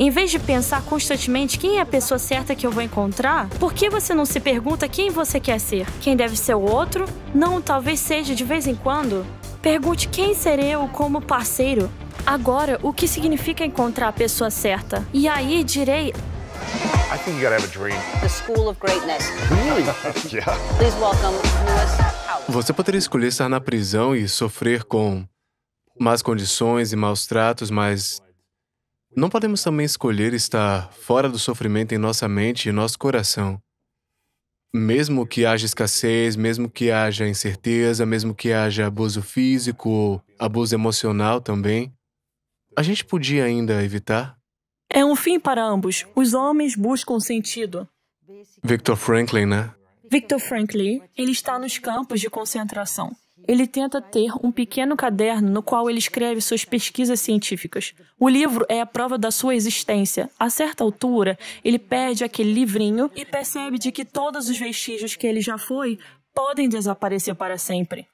Em vez de pensar constantemente quem é a pessoa certa que eu vou encontrar, por que você não se pergunta quem você quer ser? Quem deve ser o outro? Não, talvez seja de vez em quando. Pergunte quem serei eu como parceiro. Agora, o que significa encontrar a pessoa certa? E aí direi I think you gotta have a dream. The school of greatness. Really? yeah. Please welcome Lewis Você poderia escolher estar na prisão e sofrer com más condições e maus tratos, mas não podemos também escolher estar fora do sofrimento em nossa mente e nosso coração. Mesmo que haja escassez, mesmo que haja incerteza, mesmo que haja abuso físico ou abuso emocional também, a gente podia ainda evitar? É um fim para ambos. Os homens buscam sentido. Victor Franklin, né? Victor Franklin, ele está nos campos de concentração ele tenta ter um pequeno caderno no qual ele escreve suas pesquisas científicas. O livro é a prova da sua existência. A certa altura, ele perde aquele livrinho e percebe de que todos os vestígios que ele já foi podem desaparecer para sempre.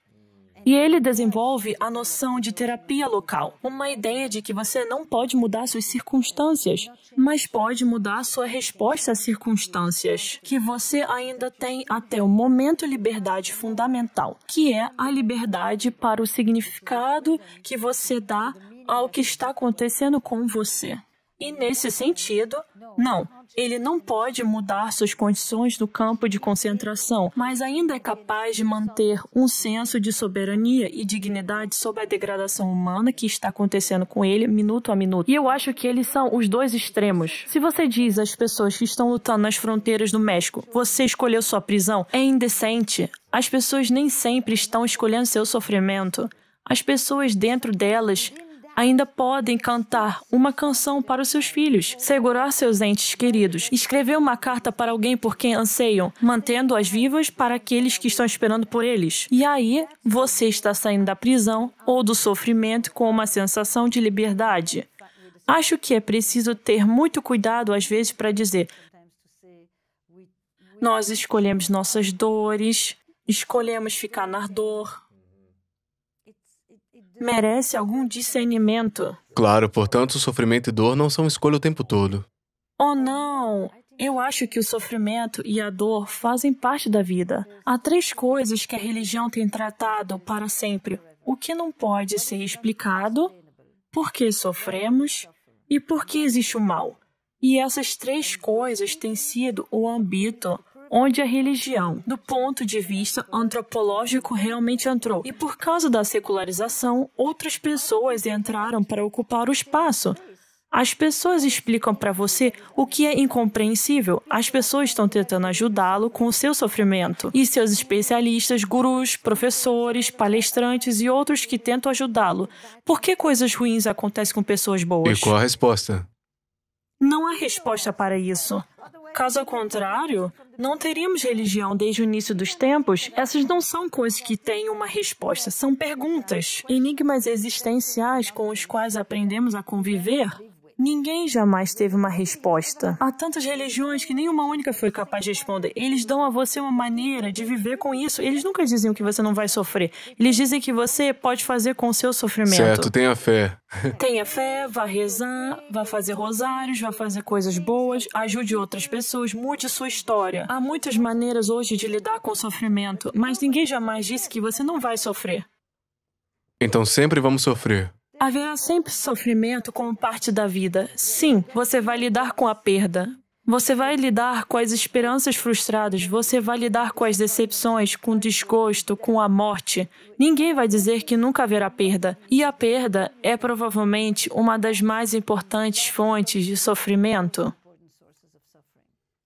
E ele desenvolve a noção de terapia local, uma ideia de que você não pode mudar suas circunstâncias, mas pode mudar sua resposta às circunstâncias, que você ainda tem até o momento liberdade fundamental, que é a liberdade para o significado que você dá ao que está acontecendo com você. E nesse sentido, não, ele não pode mudar suas condições do campo de concentração, mas ainda é capaz de manter um senso de soberania e dignidade sobre a degradação humana que está acontecendo com ele minuto a minuto. E eu acho que eles são os dois extremos. Se você diz às pessoas que estão lutando nas fronteiras do México, você escolheu sua prisão, é indecente. As pessoas nem sempre estão escolhendo seu sofrimento. As pessoas dentro delas ainda podem cantar uma canção para os seus filhos, segurar seus entes queridos, escrever uma carta para alguém por quem anseiam, mantendo-as vivas para aqueles que estão esperando por eles. E aí, você está saindo da prisão ou do sofrimento com uma sensação de liberdade. Acho que é preciso ter muito cuidado às vezes para dizer: nós escolhemos nossas dores, escolhemos ficar na dor, merece algum discernimento. Claro, portanto, sofrimento e dor não são escolha o tempo todo. Oh, não! Eu acho que o sofrimento e a dor fazem parte da vida. Há três coisas que a religião tem tratado para sempre: o que não pode ser explicado, por que sofremos e por que existe o mal. E essas três coisas têm sido o âmbito onde a religião, do ponto de vista antropológico, realmente entrou. E por causa da secularização, outras pessoas entraram para ocupar o espaço. As pessoas explicam para você o que é incompreensível. As pessoas estão tentando ajudá-lo com o seu sofrimento. E seus especialistas, gurus, professores, palestrantes e outros que tentam ajudá-lo. Por que coisas ruins acontecem com pessoas boas? E qual a resposta? Não há resposta para isso. Caso contrário, não teríamos religião desde o início dos tempos? Essas não são coisas que têm uma resposta, são perguntas, enigmas existenciais com os quais aprendemos a conviver Ninguém jamais teve uma resposta. Há tantas religiões que nenhuma única foi capaz de responder. Eles dão a você uma maneira de viver com isso. Eles nunca diziam que você não vai sofrer. Eles dizem que você pode fazer com o seu sofrimento. Certo, tenha fé. tenha fé, vá rezar, vá fazer rosários, vá fazer coisas boas, ajude outras pessoas, mude sua história. Há muitas maneiras hoje de lidar com o sofrimento, mas ninguém jamais disse que você não vai sofrer. Então sempre vamos sofrer. Haverá sempre sofrimento como parte da vida. Sim, você vai lidar com a perda. Você vai lidar com as esperanças frustradas, você vai lidar com as decepções, com o desgosto, com a morte. Ninguém vai dizer que nunca haverá perda. E a perda é provavelmente uma das mais importantes fontes de sofrimento.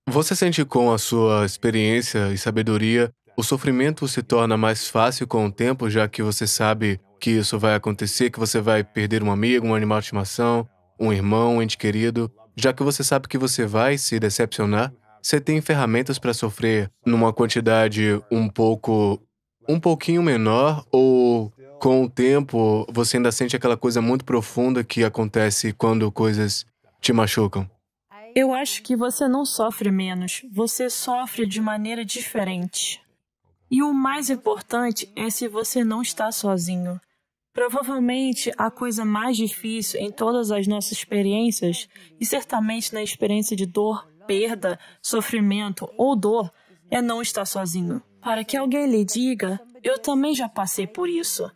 Você sente com a sua experiência e sabedoria o sofrimento se torna mais fácil com o tempo, já que você sabe que isso vai acontecer, que você vai perder um amigo, um animal de estimação, um irmão, um ente querido. Já que você sabe que você vai se decepcionar, você tem ferramentas para sofrer numa quantidade um pouco um pouquinho menor ou com o tempo você ainda sente aquela coisa muito profunda que acontece quando coisas te machucam. Eu acho que você não sofre menos, você sofre de maneira diferente. E o mais importante é se você não está sozinho. Provavelmente a coisa mais difícil em todas as nossas experiências, e certamente na experiência de dor, perda, sofrimento ou dor, é não estar sozinho. Para que alguém lhe diga, eu também já passei por isso.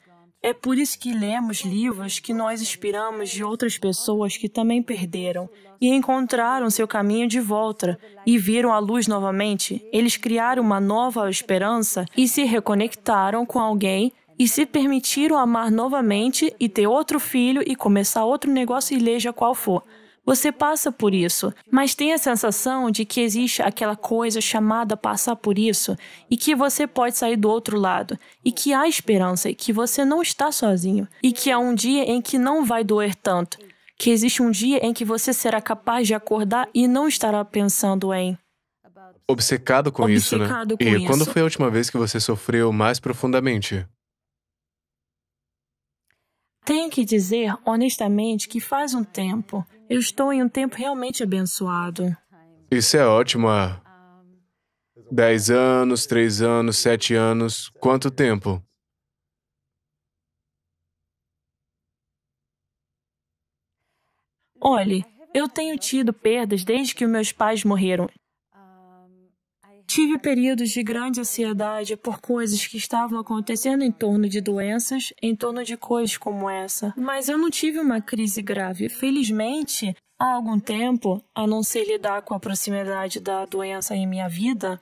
É por isso que lemos livros que nós inspiramos de outras pessoas que também perderam e encontraram seu caminho de volta e viram a luz novamente. Eles criaram uma nova esperança e se reconectaram com alguém e se permitiram amar novamente e ter outro filho e começar outro negócio, e seja qual for. Você passa por isso, mas tem a sensação de que existe aquela coisa chamada passar por isso e que você pode sair do outro lado, e que há esperança, e que você não está sozinho, e que há um dia em que não vai doer tanto, que existe um dia em que você será capaz de acordar e não estará pensando em obcecado com obcecado isso, né? Com e isso. quando foi a última vez que você sofreu mais profundamente? Tenho que dizer honestamente que faz um tempo. Eu estou em um tempo realmente abençoado. Isso é ótimo. Há ah. dez anos, três anos, sete anos. Quanto tempo? Olhe, eu tenho tido perdas desde que meus pais morreram. Tive períodos de grande ansiedade por coisas que estavam acontecendo em torno de doenças, em torno de coisas como essa, mas eu não tive uma crise grave. Felizmente, há algum tempo, a não ser lidar com a proximidade da doença em minha vida,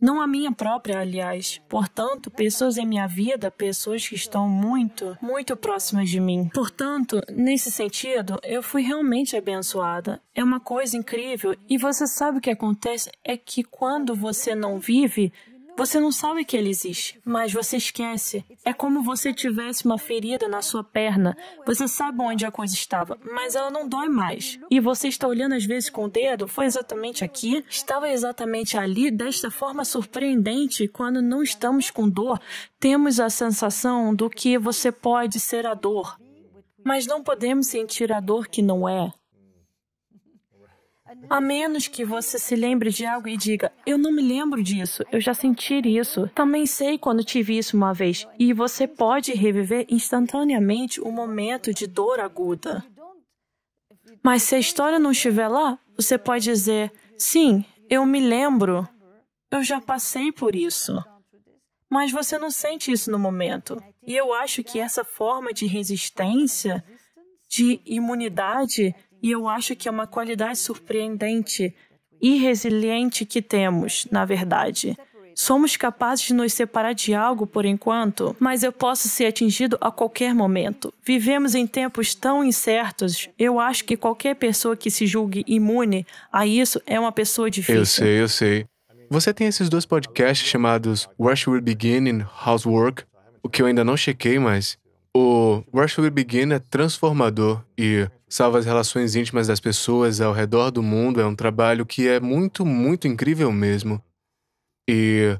não a minha própria, aliás. Portanto, pessoas em minha vida, pessoas que estão muito, muito próximas de mim. Portanto, nesse sentido, eu fui realmente abençoada. É uma coisa incrível e você sabe o que acontece é que quando você não vive, você não sabe que ele existe, mas você esquece. É como você tivesse uma ferida na sua perna. Você sabe onde a coisa estava, mas ela não dói mais. E você está olhando às vezes com o dedo, foi exatamente aqui, estava exatamente ali, desta forma surpreendente, quando não estamos com dor, temos a sensação do que você pode ser a dor. Mas não podemos sentir a dor que não é. A menos que você se lembre de algo e diga: Eu não me lembro disso, eu já senti isso. Também sei quando tive isso uma vez. E você pode reviver instantaneamente o um momento de dor aguda. Mas se a história não estiver lá, você pode dizer: Sim, eu me lembro. Eu já passei por isso. Mas você não sente isso no momento. E eu acho que essa forma de resistência, de imunidade, e eu acho que é uma qualidade surpreendente e resiliente que temos, na verdade. Somos capazes de nos separar de algo por enquanto, mas eu posso ser atingido a qualquer momento. Vivemos em tempos tão incertos. Eu acho que qualquer pessoa que se julgue imune a isso é uma pessoa difícil. Eu sei, eu sei. Você tem esses dois podcasts chamados Where Should We Begin and Housework, o que eu ainda não chequei, mas o Where Should We Begin é transformador e salva as relações íntimas das pessoas ao redor do mundo. É um trabalho que é muito, muito incrível mesmo. E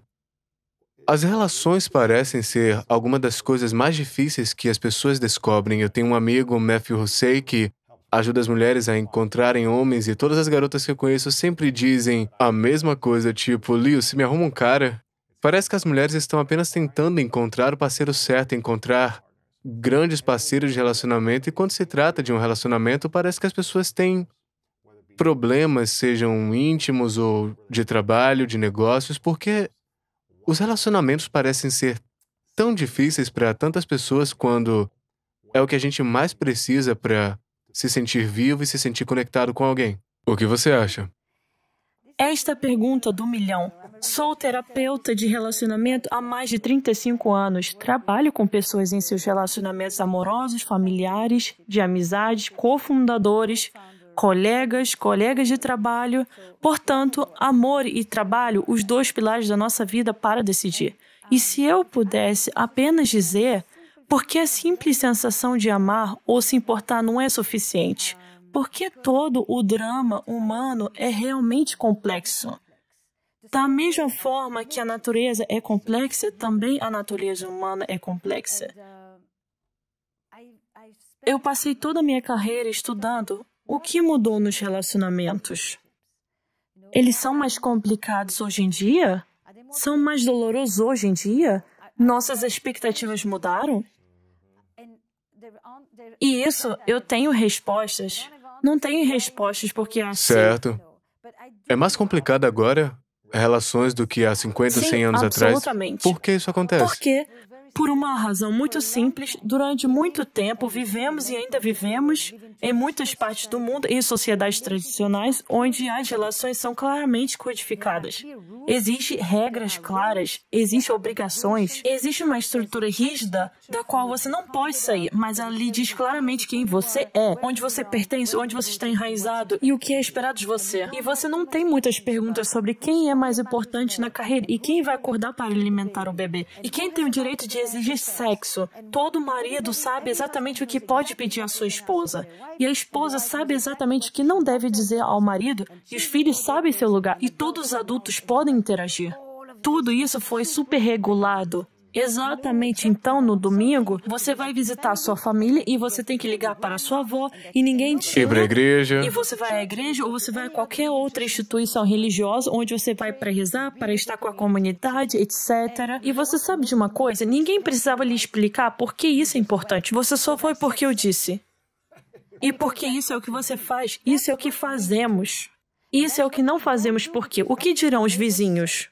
as relações parecem ser alguma das coisas mais difíceis que as pessoas descobrem. Eu tenho um amigo, Matthew Hussey, que ajuda as mulheres a encontrarem homens e todas as garotas que eu conheço sempre dizem a mesma coisa, tipo, Leo, se me arruma um cara. Parece que as mulheres estão apenas tentando encontrar o parceiro certo, encontrar grandes parceiros de relacionamento, e quando se trata de um relacionamento, parece que as pessoas têm problemas, sejam íntimos ou de trabalho, de negócios, porque os relacionamentos parecem ser tão difíceis para tantas pessoas quando é o que a gente mais precisa para se sentir vivo e se sentir conectado com alguém. O que você acha? Esta pergunta do milhão Sou terapeuta de relacionamento há mais de 35 anos. Trabalho com pessoas em seus relacionamentos amorosos, familiares, de amizades, cofundadores, colegas, colegas de trabalho. Portanto, amor e trabalho, os dois pilares da nossa vida para decidir. E se eu pudesse apenas dizer, porque a simples sensação de amar ou se importar não é suficiente? Porque todo o drama humano é realmente complexo. Da mesma forma que a natureza é complexa, também a natureza humana é complexa. Uh, eu passei toda a minha carreira estudando o que mudou nos relacionamentos. Eles são mais complicados hoje em dia? São mais dolorosos hoje em dia? Nossas expectativas mudaram? E isso eu tenho respostas. Não tenho respostas porque é assim. Certo. É mais complicado agora, relações do que há 50, Sim, 100 anos atrás? Absolutamente. Por que isso acontece? Porque por uma razão muito simples, durante muito tempo vivemos e ainda vivemos em muitas partes do mundo em sociedades tradicionais onde as relações são claramente codificadas. Existem regras claras, existem obrigações, existe uma estrutura rígida da qual você não pode sair, mas ela lhe diz claramente quem você é, onde você pertence, onde você está enraizado e o que é esperado de você. E você não tem muitas perguntas sobre quem é mais importante na carreira e quem vai acordar para alimentar o bebê e quem tem o direito de exige sexo. Todo marido sabe exatamente o que pode pedir à sua esposa. E a esposa sabe exatamente o que não deve dizer ao marido. E os filhos sabem seu lugar. E todos os adultos podem interagir. Tudo isso foi super regulado. Exatamente então, no domingo, você vai visitar a sua família e você tem que ligar para a sua avó e ninguém te. Ir para a igreja. E você vai à igreja ou você vai a qualquer outra instituição religiosa onde você vai para rezar, para estar com a comunidade, etc. E você sabe de uma coisa? Ninguém precisava lhe explicar por que isso é importante. Você só foi porque eu disse. E porque isso é o que você faz, isso é o que fazemos. Isso é o que não fazemos porque o que dirão os vizinhos?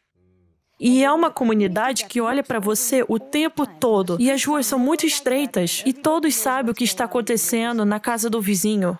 E é uma comunidade que olha para você o tempo todo. E as ruas são muito estreitas e todos sabem o que está acontecendo na casa do vizinho.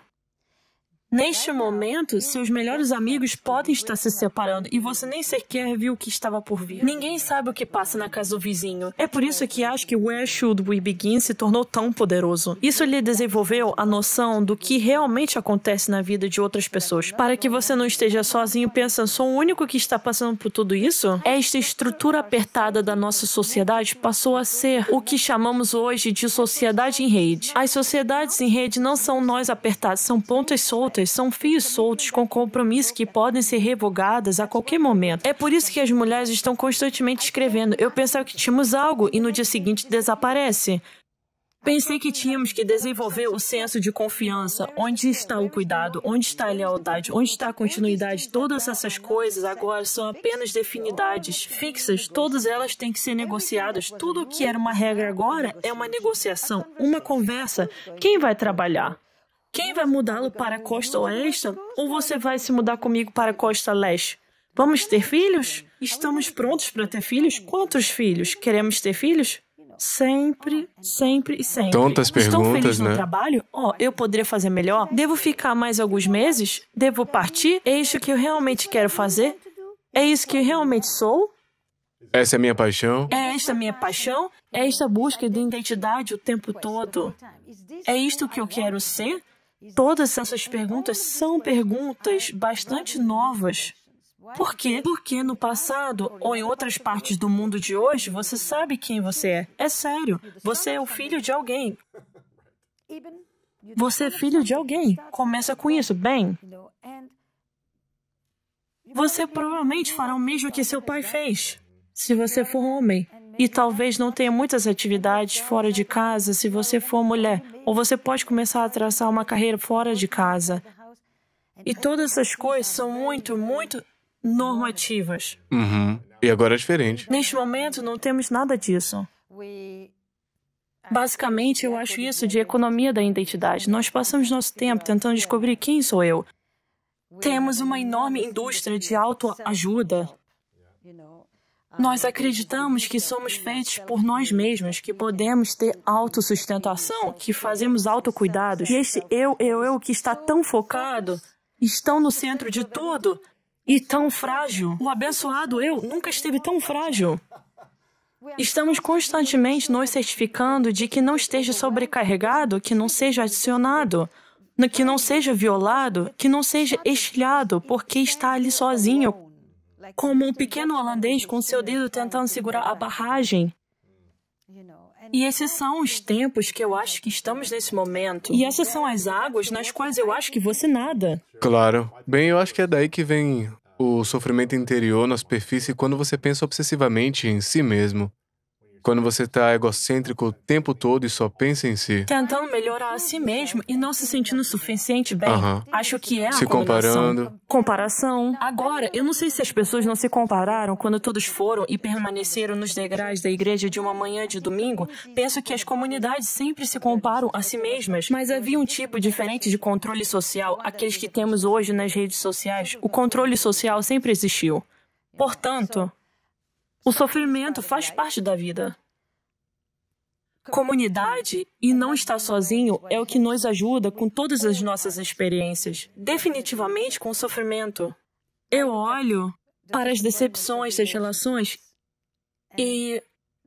Neste momento, hum. seus melhores amigos podem estar se separando e você nem sequer viu o que estava por vir. Ninguém sabe o que passa na casa do vizinho. É por isso que acho que Where Should We Begin se tornou tão poderoso. Isso lhe desenvolveu a noção do que realmente acontece na vida de outras pessoas, para que você não esteja sozinho pensando, sou o único que está passando por tudo isso? Esta estrutura apertada da nossa sociedade passou a ser o que chamamos hoje de sociedade em rede. As sociedades em rede não são nós apertados, são pontas soltas são fios soltos com compromissos que podem ser revogadas a qualquer momento. É por isso que as mulheres estão constantemente escrevendo. Eu pensava que tínhamos algo e no dia seguinte desaparece. Pensei que tínhamos que desenvolver o senso de confiança. Onde está o cuidado? Onde está a lealdade? Onde está a continuidade? Todas essas coisas agora são apenas definidades fixas. Todas elas têm que ser negociadas. Tudo o que era uma regra agora é uma negociação, uma conversa. Quem vai trabalhar? Quem vai mudá-lo para a costa oeste? Ou você vai se mudar comigo para a costa leste? Vamos ter filhos? Estamos prontos para ter filhos? Quantos filhos? Queremos ter filhos? Sempre, sempre e sempre. Tantas perguntas, Estou feliz no né? trabalho? Ó, oh, eu poderia fazer melhor? Devo ficar mais alguns meses? Devo partir? É isso que eu realmente quero fazer? É isso que eu realmente sou? Essa é a minha paixão? É esta minha paixão? É esta busca de identidade o tempo todo? É isto que eu quero ser? Todas essas perguntas são perguntas bastante novas. Por quê? Porque no passado ou em outras partes do mundo de hoje, você sabe quem você é. É sério, você é o filho de alguém. Você é filho de alguém. Começa com isso, bem. Você provavelmente fará o mesmo que seu pai fez, se você for homem e talvez não tenha muitas atividades fora de casa se você for mulher, ou você pode começar a traçar uma carreira fora de casa. E todas essas coisas são muito, muito normativas. Uhum. E agora é diferente. Neste momento, não temos nada disso. Basicamente, eu acho isso de economia da identidade. Nós passamos nosso tempo tentando descobrir quem sou eu. Temos uma enorme indústria de autoajuda. Nós acreditamos que somos feitos por nós mesmos, que podemos ter autossustentação, que fazemos autocuidados. E este eu, eu, eu que está tão focado, estão no centro de tudo e tão frágil. O abençoado eu nunca esteve tão frágil. Estamos constantemente nos certificando de que não esteja sobrecarregado, que não seja adicionado, que não seja violado, que não seja estilhado, porque está ali sozinho, como um pequeno holandês com seu dedo tentando segurar a barragem. E esses são os tempos que eu acho que estamos nesse momento. Uhum. E essas são as águas nas quais eu acho que você nada. Claro. Bem, eu acho que é daí que vem o sofrimento interior na superfície quando você pensa obsessivamente em si mesmo. Quando você está egocêntrico o tempo todo e só pensa em si. Tentando melhorar a si mesmo e não se sentindo suficiente bem. Uhum. Acho que é a Se comparando. Comparação. Agora, eu não sei se as pessoas não se compararam quando todos foram e permaneceram nos degraus da igreja de uma manhã de domingo. Penso que as comunidades sempre se comparam a si mesmas, mas havia um tipo diferente de controle social, aqueles que temos hoje nas redes sociais. O controle social sempre existiu. Portanto, o sofrimento faz parte da vida. Comunidade e não estar sozinho é o que nos ajuda com todas as nossas experiências, definitivamente com o sofrimento. Eu olho para as decepções das relações e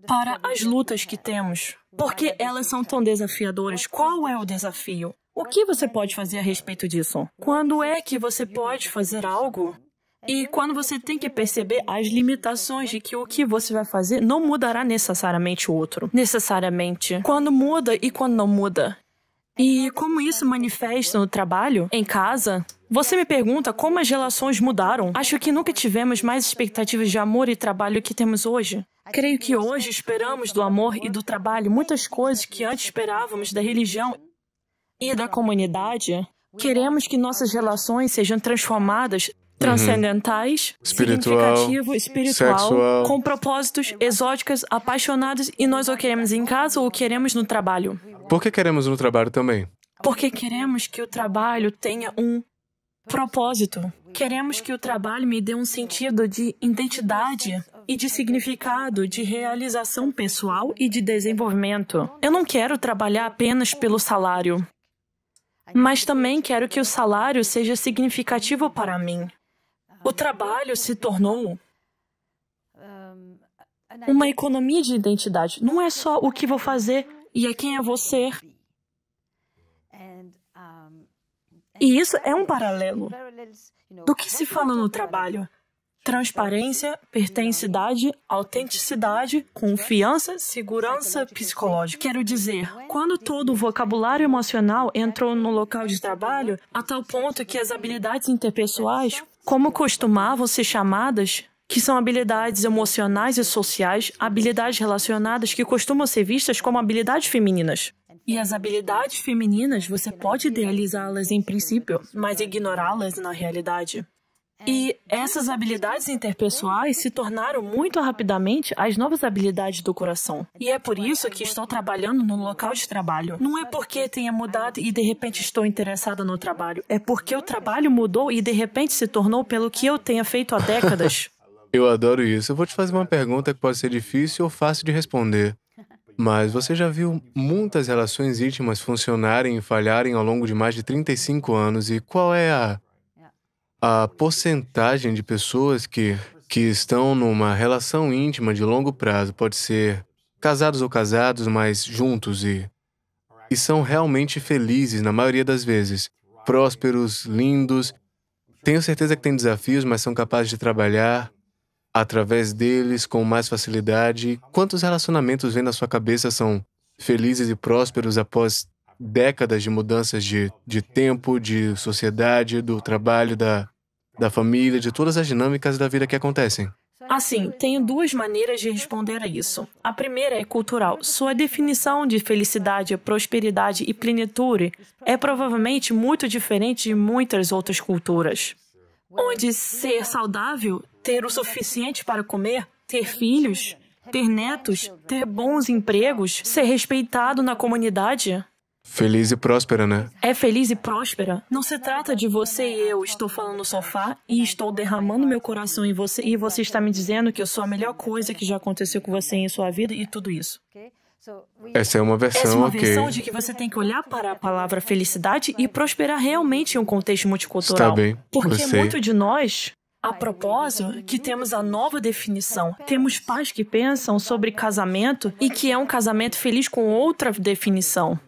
para as lutas que temos, porque elas são tão desafiadoras. Qual é o desafio? O que você pode fazer a respeito disso? Quando é que você pode fazer algo e quando você tem que perceber as limitações de que o que você vai fazer não mudará necessariamente o outro. Necessariamente. Quando muda e quando não muda. E como isso manifesta no trabalho, em casa? Você me pergunta como as relações mudaram. Acho que nunca tivemos mais expectativas de amor e trabalho que temos hoje. Creio que hoje esperamos do amor e do trabalho muitas coisas que antes esperávamos da religião e da comunidade. Queremos que nossas relações sejam transformadas transcendentais, uhum. espiritual, significativo, espiritual, sexual. com propósitos exóticos, apaixonados e nós o queremos em casa ou queremos no trabalho. Por que queremos no trabalho também? Porque queremos que o trabalho tenha um propósito. Queremos que o trabalho me dê um sentido de identidade e de significado, de realização pessoal e de desenvolvimento. Eu não quero trabalhar apenas pelo salário, mas também quero que o salário seja significativo para mim. O trabalho se tornou uma economia de identidade. Não é só o que vou fazer e é quem eu vou ser. E isso é um paralelo do que se fala no trabalho. Transparência, pertencidade, autenticidade, confiança, segurança psicológica. Quero dizer, quando todo o vocabulário emocional entrou no local de trabalho, a tal ponto que as habilidades interpessoais como costumavam ser chamadas, que são habilidades emocionais e sociais, habilidades relacionadas que costumam ser vistas como habilidades femininas. E as habilidades femininas você pode idealizá-las em princípio, mas ignorá-las na realidade. E essas habilidades interpessoais se tornaram muito rapidamente as novas habilidades do coração. E é por isso que estou trabalhando no local de trabalho. Não é porque tenha mudado e de repente estou interessada no trabalho. É porque o trabalho mudou e de repente se tornou pelo que eu tenha feito há décadas. eu adoro isso. Eu vou te fazer uma pergunta que pode ser difícil ou fácil de responder. Mas você já viu muitas relações íntimas funcionarem e falharem ao longo de mais de 35 anos e qual é a a porcentagem de pessoas que, que estão numa relação íntima de longo prazo pode ser casados ou casados, mas juntos e, e são realmente felizes na maioria das vezes, prósperos, lindos. Tenho certeza que têm desafios, mas são capazes de trabalhar através deles com mais facilidade. Quantos relacionamentos vêm na sua cabeça são felizes e prósperos após décadas de mudanças de, de tempo, de sociedade, do trabalho, da, da família, de todas as dinâmicas da vida que acontecem. Assim, tenho duas maneiras de responder a isso. A primeira é cultural. Sua definição de felicidade, prosperidade e plenitude é provavelmente muito diferente de muitas outras culturas, onde ser saudável, ter o suficiente para comer, ter filhos, ter netos, ter bons empregos, ser respeitado na comunidade Feliz e próspera, né? É feliz e próspera. Não se trata de você e eu estou falando no sofá e estou derramando meu coração em você e você está me dizendo que eu sou a melhor coisa que já aconteceu com você em sua vida e tudo isso. Essa é uma versão, Essa é uma versão okay. de que você tem que olhar para a palavra felicidade e prosperar realmente em um contexto multicultural. Está bem. Porque você... muito de nós a propósito, que temos a nova definição. Temos pais que pensam sobre casamento e que é um casamento feliz com outra definição.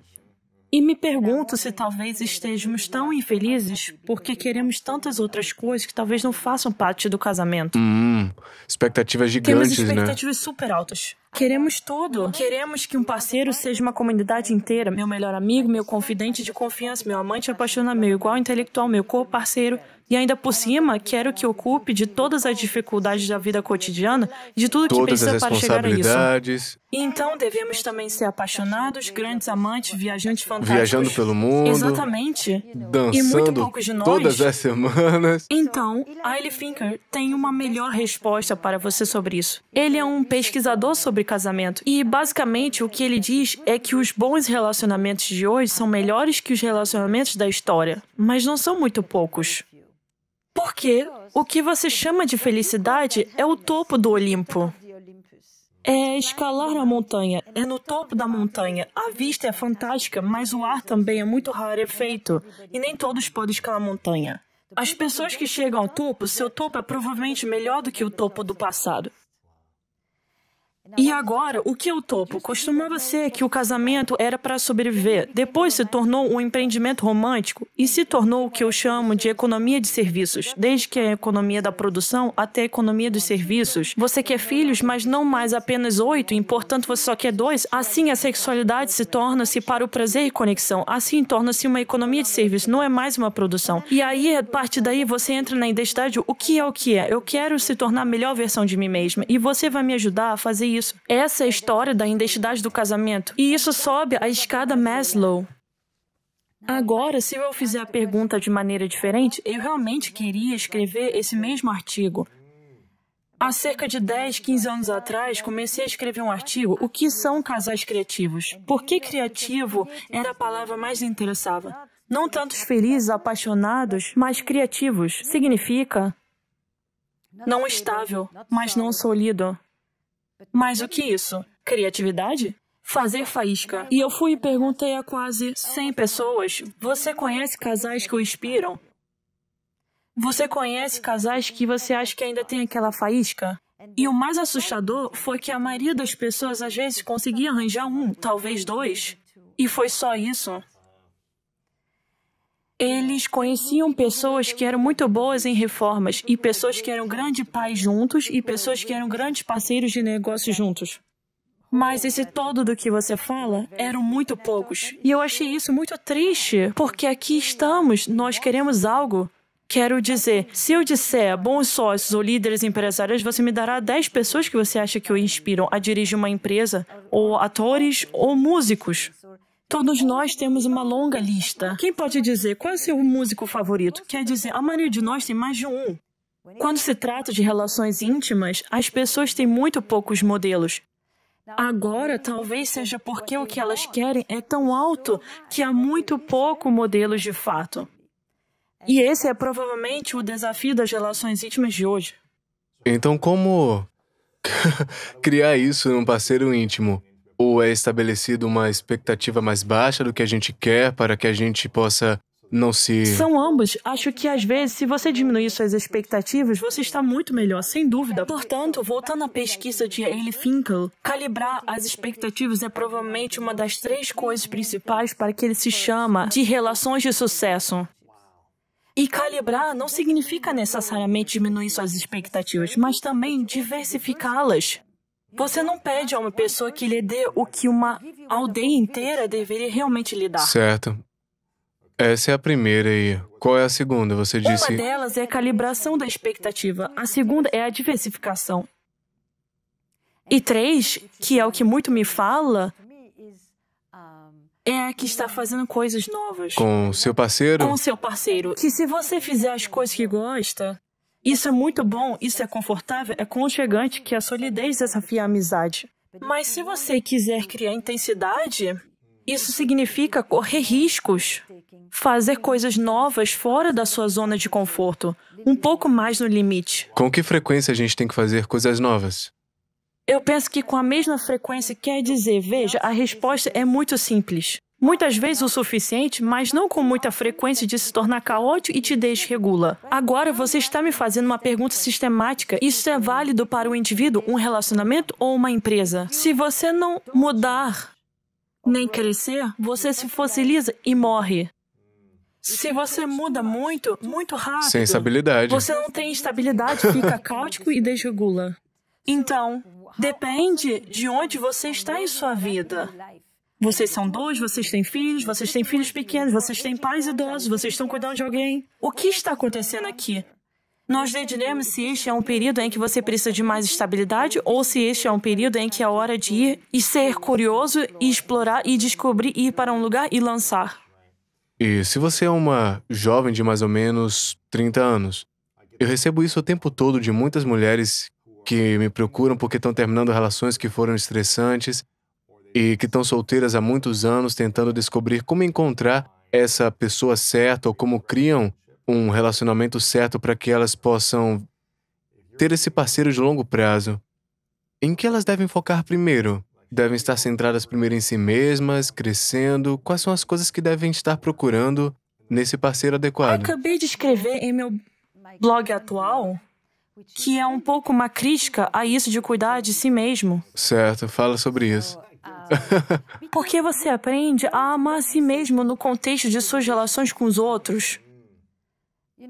E me pergunto se talvez estejamos tão infelizes porque queremos tantas outras coisas que talvez não façam parte do casamento. Hum, expectativas gigantes, Temos né? expectativas né? super altas. Queremos tudo. Queremos que um parceiro seja uma comunidade inteira. Meu melhor amigo, meu confidente de confiança, meu amante apaixonado, meu igual intelectual, meu co-parceiro. E ainda por cima, quero que ocupe de todas as dificuldades da vida cotidiana, de tudo que precisa para chegar a isso. Então devemos também ser apaixonados, grandes amantes, viajantes fantásticos. Viajando pelo mundo. Exatamente. Dançando e muito poucos de nós. Todas as semanas. Então, Ailey Finker tem uma melhor resposta para você sobre isso. Ele é um pesquisador sobre casamento e basicamente o que ele diz é que os bons relacionamentos de hoje são melhores que os relacionamentos da história, mas não são muito poucos. Porque o que você chama de felicidade é o topo do Olimpo. É escalar a montanha, é no topo da montanha. A vista é fantástica, mas o ar também é muito rarefeito e nem todos podem escalar a montanha. As pessoas que chegam ao topo, seu topo é provavelmente melhor do que o topo do passado. E agora, o que eu topo? Costumava ser que o casamento era para sobreviver. Depois se tornou um empreendimento romântico e se tornou o que eu chamo de economia de serviços, desde que a economia da produção até a economia dos serviços. Você quer filhos, mas não mais apenas oito, e portanto você só quer dois. Assim, a sexualidade se torna-se para o prazer e conexão. Assim, torna-se uma economia de serviços, não é mais uma produção. E aí, a partir daí, você entra na identidade: o que é o que é? Eu quero se tornar a melhor versão de mim mesma e você vai me ajudar a fazer isso isso. Essa é a história da identidade do casamento. E isso sobe a escada Maslow. Agora, se eu fizer a pergunta de maneira diferente, eu realmente queria escrever esse mesmo artigo. Há cerca de 10, 15 anos atrás, comecei a escrever um artigo, O que são casais criativos? Por que criativo era a palavra mais interessava? Não tantos felizes, apaixonados, mas criativos. Significa não estável, mas não sólido. Mais do que isso, criatividade? Fazer faísca. E eu fui e perguntei a quase 100 pessoas: você conhece casais que o inspiram? Você conhece casais que você acha que ainda tem aquela faísca? E o mais assustador foi que a maioria das pessoas às vezes conseguia arranjar um, talvez dois. E foi só isso. Eles conheciam pessoas que eram muito boas em reformas e pessoas que eram grandes pais juntos e pessoas que eram grandes parceiros de negócio juntos. Mas esse todo do que você fala eram muito poucos. E eu achei isso muito triste, porque aqui estamos, nós queremos algo. Quero dizer, se eu disser bons sócios ou líderes empresários, você me dará 10 pessoas que você acha que o inspiram a dirigir uma empresa, ou atores, ou músicos. Todos nós temos uma longa lista. Quem pode dizer qual é o seu músico favorito? Quer dizer, a maioria de nós tem mais de um. Quando se trata de relações íntimas, as pessoas têm muito poucos modelos. Agora, talvez seja porque o que elas querem é tão alto que há muito pouco modelos de fato. E esse é provavelmente o desafio das relações íntimas de hoje. Então, como criar isso num parceiro íntimo? ou é estabelecido uma expectativa mais baixa do que a gente quer para que a gente possa não se. São ambos. Acho que às vezes, se você diminuir suas expectativas, você está muito melhor, sem dúvida. Portanto, voltando à pesquisa de Ailey Finkel, calibrar as expectativas é provavelmente uma das três coisas principais para que ele se chama de relações de sucesso. E calibrar não significa necessariamente diminuir suas expectativas, mas também diversificá-las. Você não pede a uma pessoa que lhe dê o que uma aldeia inteira deveria realmente lhe dar. Certo. Essa é a primeira e qual é a segunda? Você disse. Uma delas é a calibração da expectativa. A segunda é a diversificação. E três, que é o que muito me fala, é a que está fazendo coisas novas. Com seu parceiro? Com seu parceiro. Que se você fizer as coisas que gosta, isso é muito bom, isso é confortável, é conchegante que a solidez desafia a amizade. Mas se você quiser criar intensidade, isso significa correr riscos, fazer coisas novas fora da sua zona de conforto, um pouco mais no limite. Com que frequência a gente tem que fazer coisas novas? Eu penso que com a mesma frequência quer dizer, veja, a resposta é muito simples. Muitas vezes o suficiente, mas não com muita frequência de se tornar caótico e te desregula. Agora você está me fazendo uma pergunta sistemática. Isso é válido para o um indivíduo, um relacionamento ou uma empresa? Se você não mudar nem crescer, você se fossiliza e morre. Se você muda muito, muito rápido. Sem estabilidade. Você não tem estabilidade, fica caótico e desregula. Então, depende de onde você está em sua vida. Vocês são dois, vocês têm filhos, vocês têm filhos pequenos, vocês têm pais idosos, vocês estão cuidando de alguém. O que está acontecendo aqui? Nós decidiremos se este é um período em que você precisa de mais estabilidade ou se este é um período em que é hora de ir e ser curioso e explorar e descobrir ir para um lugar e lançar. E se você é uma jovem de mais ou menos 30 anos, eu recebo isso o tempo todo de muitas mulheres que me procuram porque estão terminando relações que foram estressantes e que estão solteiras há muitos anos tentando descobrir como encontrar essa pessoa certa ou como criam um relacionamento certo para que elas possam ter esse parceiro de longo prazo. Em que elas devem focar primeiro? Devem estar centradas primeiro em si mesmas, crescendo? Quais são as coisas que devem estar procurando nesse parceiro adequado? Eu acabei de escrever em meu blog atual que é um pouco uma crítica a isso de cuidar de si mesmo. Certo, fala sobre isso. Ah, Porque você aprende a amar a si mesmo no contexto de suas relações com os outros.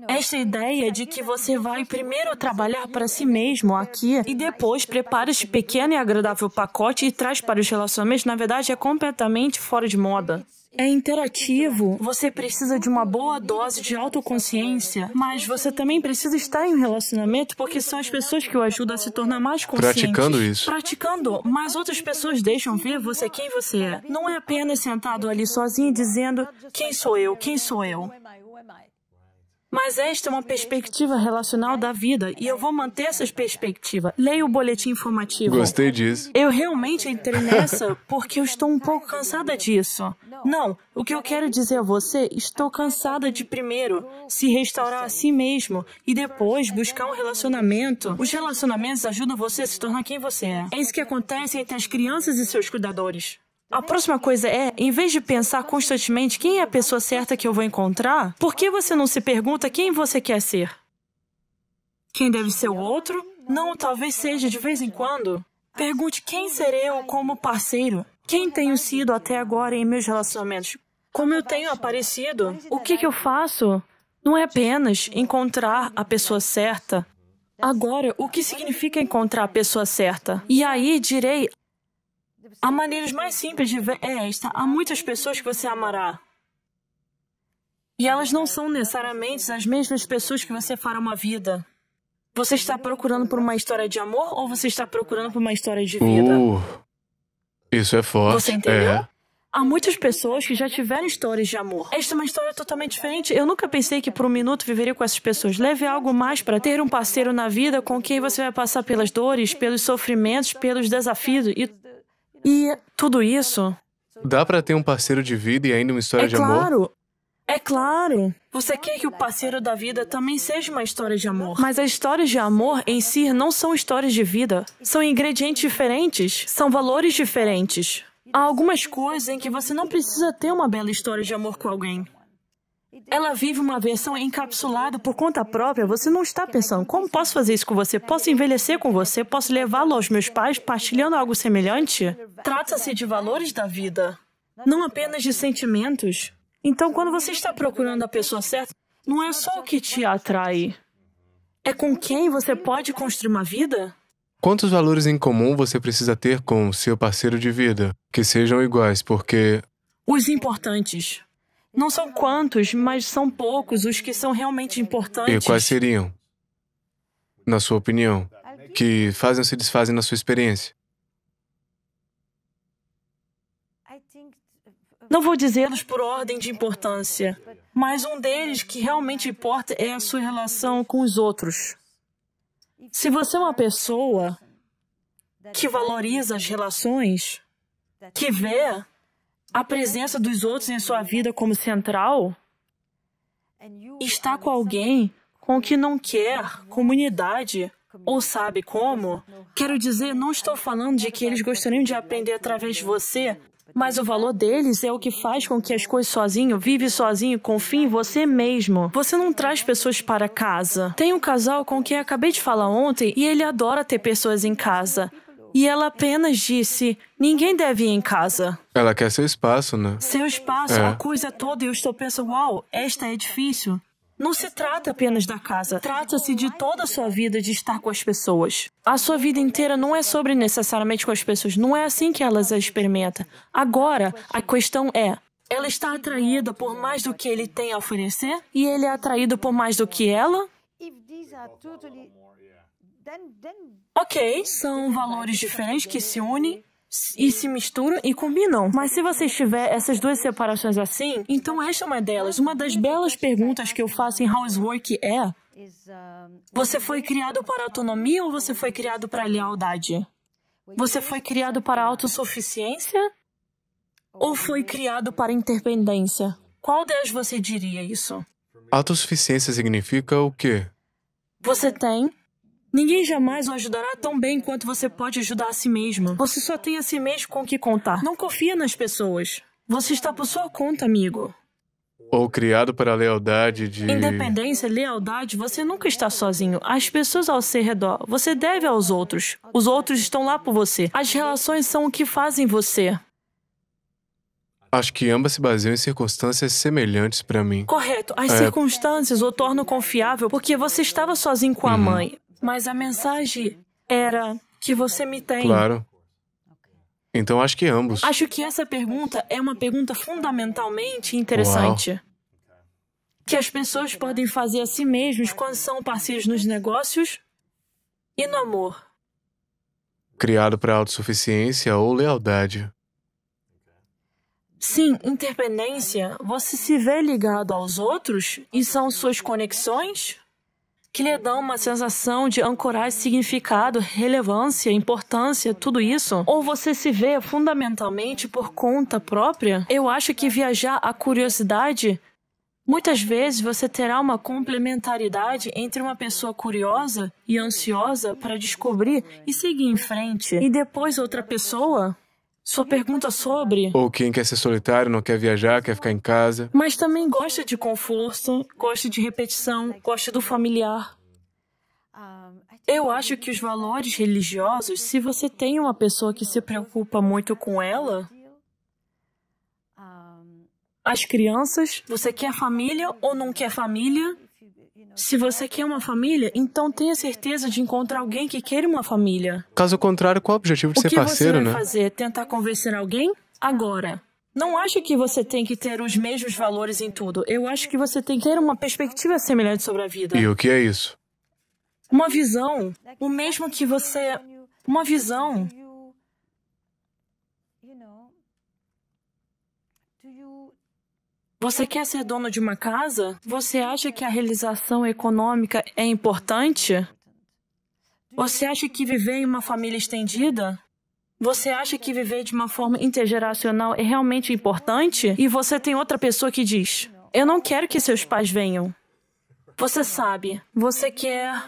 Esta ideia de que você vai primeiro trabalhar para si mesmo aqui e depois prepara este pequeno e agradável pacote e traz para os relacionamentos, na verdade, é completamente fora de moda. É interativo, você precisa de uma boa dose de autoconsciência, mas você também precisa estar em um relacionamento porque são as pessoas que o ajudam a se tornar mais consciente. Praticando isso. Praticando, mas outras pessoas deixam ver você quem você é. Não é apenas sentado ali sozinho dizendo quem sou eu, quem sou eu. Mas esta é uma perspectiva relacional da vida e eu vou manter essa perspectiva. Leia o boletim informativo. Gostei disso. Eu realmente entrei nessa porque eu estou um pouco cansada disso. Não, o que eu quero dizer a você, estou cansada de primeiro se restaurar a si mesmo e depois buscar um relacionamento. Os relacionamentos ajudam você a se tornar quem você é. É isso que acontece entre as crianças e seus cuidadores. A próxima coisa é, em vez de pensar constantemente quem é a pessoa certa que eu vou encontrar, por que você não se pergunta quem você quer ser? Quem deve ser o outro? Não, talvez seja de vez em quando. Pergunte quem serei eu como parceiro? Quem tenho sido até agora em meus relacionamentos? Como eu tenho aparecido? O que, que eu faço? Não é apenas encontrar a pessoa certa. Agora, o que significa encontrar a pessoa certa? E aí direi Há maneiras mais simples de ver é esta. Há muitas pessoas que você amará. E elas não são necessariamente as mesmas pessoas que você fará uma vida. Você está procurando por uma história de amor ou você está procurando por uma história de vida? Uh, isso é forte. Você é. entendeu? É. Há muitas pessoas que já tiveram histórias de amor. Esta é uma história totalmente diferente. Eu nunca pensei que por um minuto viveria com essas pessoas. Leve algo mais para ter um parceiro na vida com quem você vai passar pelas dores, pelos sofrimentos, pelos desafios e e tudo isso. Dá para ter um parceiro de vida e ainda uma história é de claro, amor? Claro. É claro. Você quer que o parceiro da vida também seja uma história de amor. Mas as histórias de amor em si não são histórias de vida. São ingredientes diferentes, são valores diferentes. Há algumas coisas em que você não precisa ter uma bela história de amor com alguém. Ela vive uma versão encapsulada por conta própria. Você não está pensando, como posso fazer isso com você? Posso envelhecer com você? Posso levá-lo aos meus pais partilhando algo semelhante? Trata-se de valores da vida, não apenas de sentimentos. Então, quando você está procurando a pessoa certa, não é só o que te atrai, é com quem você pode construir uma vida? Quantos valores em comum você precisa ter com seu parceiro de vida que sejam iguais, porque. Os importantes. Não são quantos, mas são poucos os que são realmente importantes. E quais seriam, na sua opinião, que fazem ou se desfazem na sua experiência? Não vou dizê-los por ordem de importância, mas um deles que realmente importa é a sua relação com os outros. Se você é uma pessoa que valoriza as relações, que vê a presença dos outros em sua vida como central, está com alguém com que não quer comunidade ou sabe como, quero dizer, não estou falando de que eles gostariam de aprender através de você, mas o valor deles é o que faz com que as coisas sozinho, vive sozinho, confie em você mesmo. Você não traz pessoas para casa. Tem um casal com quem acabei de falar ontem e ele adora ter pessoas em casa. E ela apenas disse: ninguém deve ir em casa. Ela quer seu espaço, né? Seu espaço, é. a coisa toda. E eu estou pensando: uau, esta é difícil. Não se trata apenas da casa, trata-se de toda a sua vida de estar com as pessoas. A sua vida inteira não é sobre necessariamente com as pessoas, não é assim que elas a experimentam. Agora, a questão é: ela está atraída por mais do que ele tem a oferecer? E ele é atraído por mais do que ela? Ok, são valores diferentes que se unem e se misturam e combinam. Mas se você tiver essas duas separações assim, então esta é uma delas. Uma das belas perguntas que eu faço em Housework é: Você foi criado para autonomia ou você foi criado para lealdade? Você foi criado para autossuficiência ou foi criado para independência? Qual delas você diria isso? Autossuficiência significa o quê? Você tem Ninguém jamais o ajudará tão bem quanto você pode ajudar a si mesmo. Você só tem a si mesmo com o que contar. Não confia nas pessoas. Você está por sua conta, amigo. Ou criado para a lealdade de. Independência, lealdade, você nunca está sozinho. As pessoas ao seu redor, você deve aos outros. Os outros estão lá por você. As relações são o que fazem você. Acho que ambas se baseiam em circunstâncias semelhantes para mim. Correto. As é... circunstâncias o tornam confiável porque você estava sozinho com a uhum. mãe. Mas a mensagem era que você me tem. Claro. Então acho que ambos. Acho que essa pergunta é uma pergunta fundamentalmente interessante. Uau. Que as pessoas podem fazer a si mesmas quando são parceiros nos negócios e no amor. Criado para autossuficiência ou lealdade. Sim, interdependência. Você se vê ligado aos outros e são suas conexões que lhe dão uma sensação de ancorar significado, relevância, importância, tudo isso? Ou você se vê fundamentalmente por conta própria? Eu acho que viajar a curiosidade Muitas vezes você terá uma complementaridade entre uma pessoa curiosa e ansiosa para descobrir e seguir em frente, e depois outra pessoa sua pergunta sobre. Ou quem quer ser solitário, não quer viajar, quer ficar em casa. Mas também gosta de conforto, gosta de repetição, gosta do familiar. Eu acho que os valores religiosos, se você tem uma pessoa que se preocupa muito com ela, as crianças, você quer família ou não quer família? Se você quer uma família, então tenha certeza de encontrar alguém que queira uma família. Caso contrário, qual é o objetivo de o ser parceiro, né? O que você vai né? fazer? Tentar convencer alguém? Agora. Não acho que você tem que ter os mesmos valores em tudo. Eu acho que você tem que ter uma perspectiva semelhante sobre a vida. E o que é isso? Uma visão. O mesmo que você. Uma visão. Você quer ser dono de uma casa? Você acha que a realização econômica é importante? Você acha que viver em uma família estendida? Você acha que viver de uma forma intergeracional é realmente importante? E você tem outra pessoa que diz: Eu não quero que seus pais venham. Você sabe, você quer.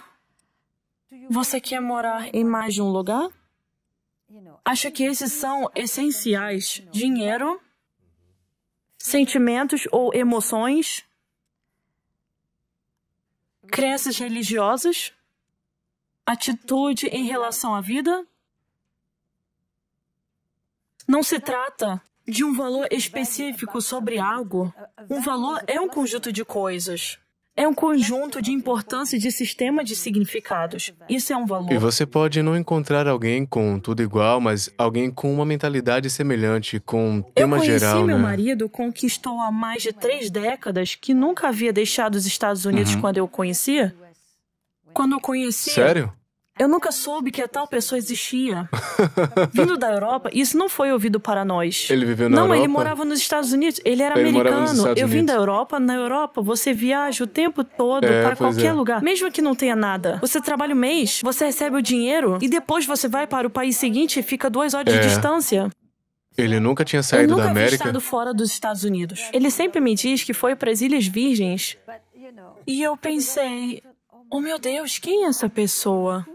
Você quer morar em mais de um lugar? Acho que esses são essenciais: dinheiro, sentimentos ou emoções, crenças religiosas, atitude em relação à vida. Não se trata de um valor específico sobre algo. Um valor é um conjunto de coisas é um conjunto de importância de sistema de significados. Isso é um valor. E você pode não encontrar alguém com tudo igual, mas alguém com uma mentalidade semelhante, com um tema geral. Eu conheci geral, meu né? marido, conquistou há mais de três décadas, que nunca havia deixado os Estados Unidos uhum. quando eu o conhecia. Quando eu conheci. Sério? Eu nunca soube que a tal pessoa existia. Vindo da Europa, isso não foi ouvido para nós. Ele viveu na não, Europa? Não, ele morava nos Estados Unidos. Ele era ele americano. Eu vim da Europa. Na Europa, você viaja o tempo todo é, para qualquer é. lugar. Mesmo que não tenha nada. Você trabalha um mês, você recebe o dinheiro e depois você vai para o país seguinte e fica duas horas é. de distância. Ele nunca tinha saído nunca da América? Ele nunca estado fora dos Estados Unidos. Ele sempre me diz que foi para as Ilhas Virgens. E eu pensei, oh meu Deus, quem é essa pessoa?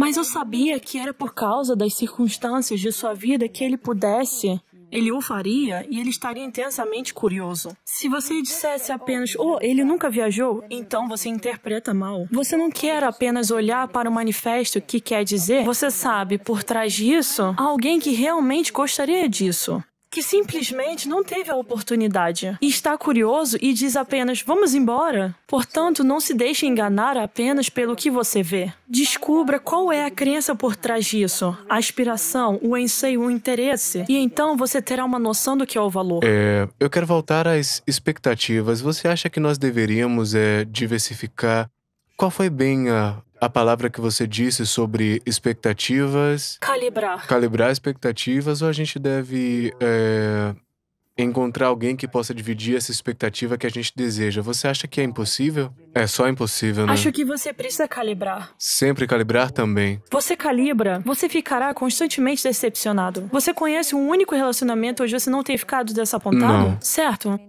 Mas eu sabia que era por causa das circunstâncias de sua vida que ele pudesse ele o faria e ele estaria intensamente curioso. Se você dissesse apenas, oh, ele nunca viajou, então você interpreta mal. Você não quer apenas olhar para o manifesto que quer dizer, você sabe, por trás disso, alguém que realmente gostaria disso que simplesmente não teve a oportunidade e está curioso e diz apenas: vamos embora. Portanto, não se deixe enganar apenas pelo que você vê. Descubra qual é a crença por trás disso, a aspiração, o anseio, o interesse, e então você terá uma noção do que é o valor. É, eu quero voltar às expectativas. Você acha que nós deveríamos é, diversificar? Qual foi bem a, a palavra que você disse sobre expectativas. Calibrar. Calibrar expectativas, ou a gente deve é, encontrar alguém que possa dividir essa expectativa que a gente deseja. Você acha que é impossível? É só impossível, né? Acho que você precisa calibrar. Sempre calibrar também. Você calibra, você ficará constantemente decepcionado. Você conhece um único relacionamento onde você não tem ficado desapontado? Não. Certo?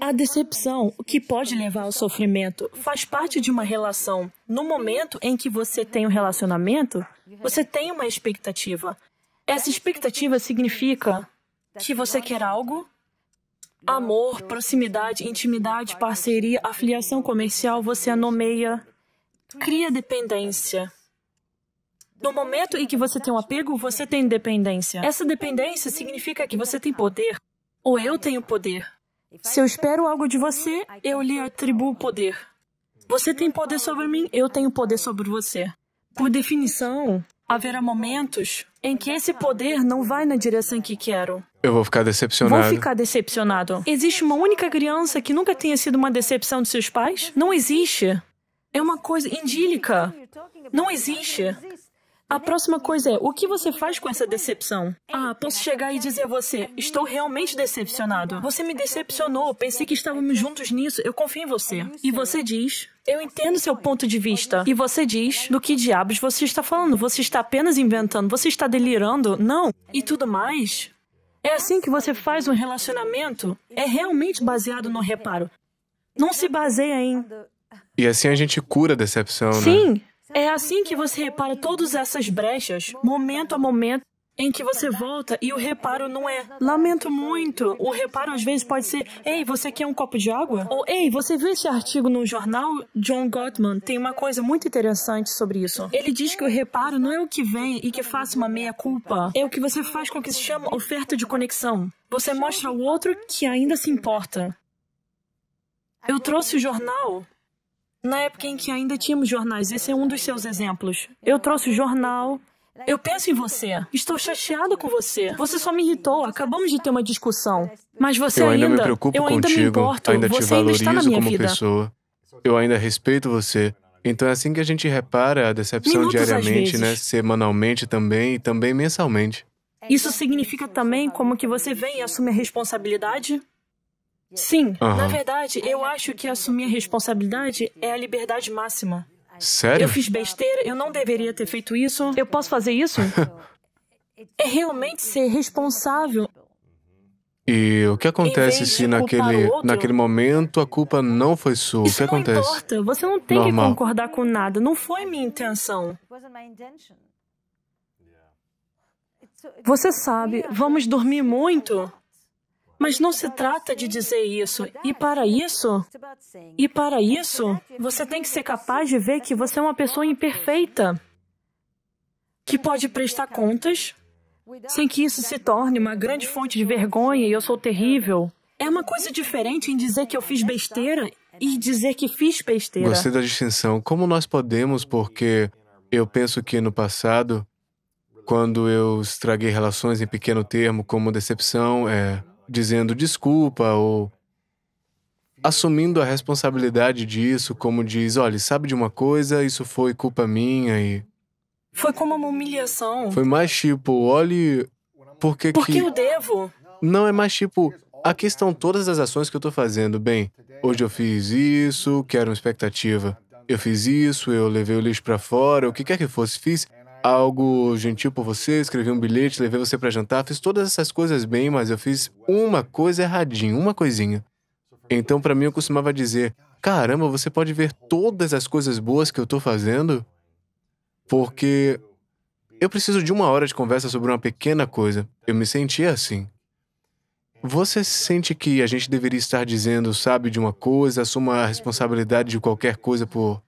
A decepção, o que pode levar ao sofrimento, faz parte de uma relação. No momento em que você tem um relacionamento, você tem uma expectativa. Essa expectativa significa que você quer algo, amor, proximidade, intimidade, parceria, afiliação comercial, você a nomeia, cria dependência. No momento em que você tem um apego, você tem dependência. Essa dependência significa que você tem poder, ou eu tenho poder. Se eu espero algo de você, eu lhe atribuo poder. Você tem poder sobre mim, eu tenho poder sobre você. Por definição, haverá momentos em que esse poder não vai na direção que quero. Eu vou ficar decepcionado. Vou ficar decepcionado. Existe uma única criança que nunca tenha sido uma decepção de seus pais? Não existe. É uma coisa indílica. Não existe. A próxima coisa é: o que você faz com essa decepção? Ah, posso chegar e dizer a você: estou realmente decepcionado. Você me decepcionou. Pensei que estávamos juntos nisso. Eu confio em você. E você diz: eu entendo seu ponto de vista. E você diz: do que diabos você está falando? Você está apenas inventando? Você está delirando? Não. E tudo mais. É assim que você faz um relacionamento. É realmente baseado no reparo. Não se baseia em. E assim a gente cura a decepção, Sim. né? Sim. É assim que você repara todas essas brechas, momento a momento, em que você volta e o reparo não é lamento muito. O reparo às vezes pode ser ei, você quer um copo de água? Ou ei, você viu esse artigo no jornal? John Gottman tem uma coisa muito interessante sobre isso. Ele diz que o reparo não é o que vem e que faça uma meia culpa, é o que você faz com o que se chama oferta de conexão. Você mostra ao outro que ainda se importa. Eu trouxe o jornal na época em que ainda tínhamos jornais. Esse é um dos seus exemplos. Eu trouxe o jornal. Eu penso em você. Estou chateado com você. Você só me irritou. Acabamos de ter uma discussão. Mas você eu ainda, ainda me preocupo eu ainda contigo. Me importo. Ainda te você valorizo ainda como vida. pessoa. Eu ainda respeito você. Então é assim que a gente repara a decepção Minutos diariamente, né? Semanalmente também e também mensalmente. Isso significa também como que você vem e assume a responsabilidade? Sim, uhum. na verdade, eu acho que assumir a responsabilidade é a liberdade máxima. Sério? Eu fiz besteira, eu não deveria ter feito isso. Eu posso fazer isso? é realmente ser responsável. E o que acontece se naquele, naquele momento a culpa não foi sua? Isso o que não acontece? Importa. Você não tem Normal. que concordar com nada. Não foi minha intenção. Você sabe, vamos dormir muito? Mas não se trata de dizer isso. E para isso, e para isso, você tem que ser capaz de ver que você é uma pessoa imperfeita, que pode prestar contas sem que isso se torne uma grande fonte de vergonha e eu sou terrível. É uma coisa diferente em dizer que eu fiz besteira e dizer que fiz besteira. Gostei da distinção. Como nós podemos, porque eu penso que no passado, quando eu estraguei relações em pequeno termo, como decepção, é, dizendo desculpa ou assumindo a responsabilidade disso, como diz, olha, sabe de uma coisa, isso foi culpa minha e foi como uma humilhação. Foi mais tipo, olhe, porque Porque que... eu devo. Não é mais tipo, aqui estão todas as ações que eu tô fazendo. Bem, hoje eu fiz isso, que era uma expectativa. Eu fiz isso, eu levei o lixo para fora, o que quer que fosse, fiz algo gentil por você, escrevi um bilhete, levei você para jantar, fiz todas essas coisas bem, mas eu fiz uma coisa erradinha, uma coisinha. Então, para mim, eu costumava dizer: caramba, você pode ver todas as coisas boas que eu estou fazendo? Porque eu preciso de uma hora de conversa sobre uma pequena coisa. Eu me sentia assim. Você sente que a gente deveria estar dizendo, sabe, de uma coisa, assuma a responsabilidade de qualquer coisa por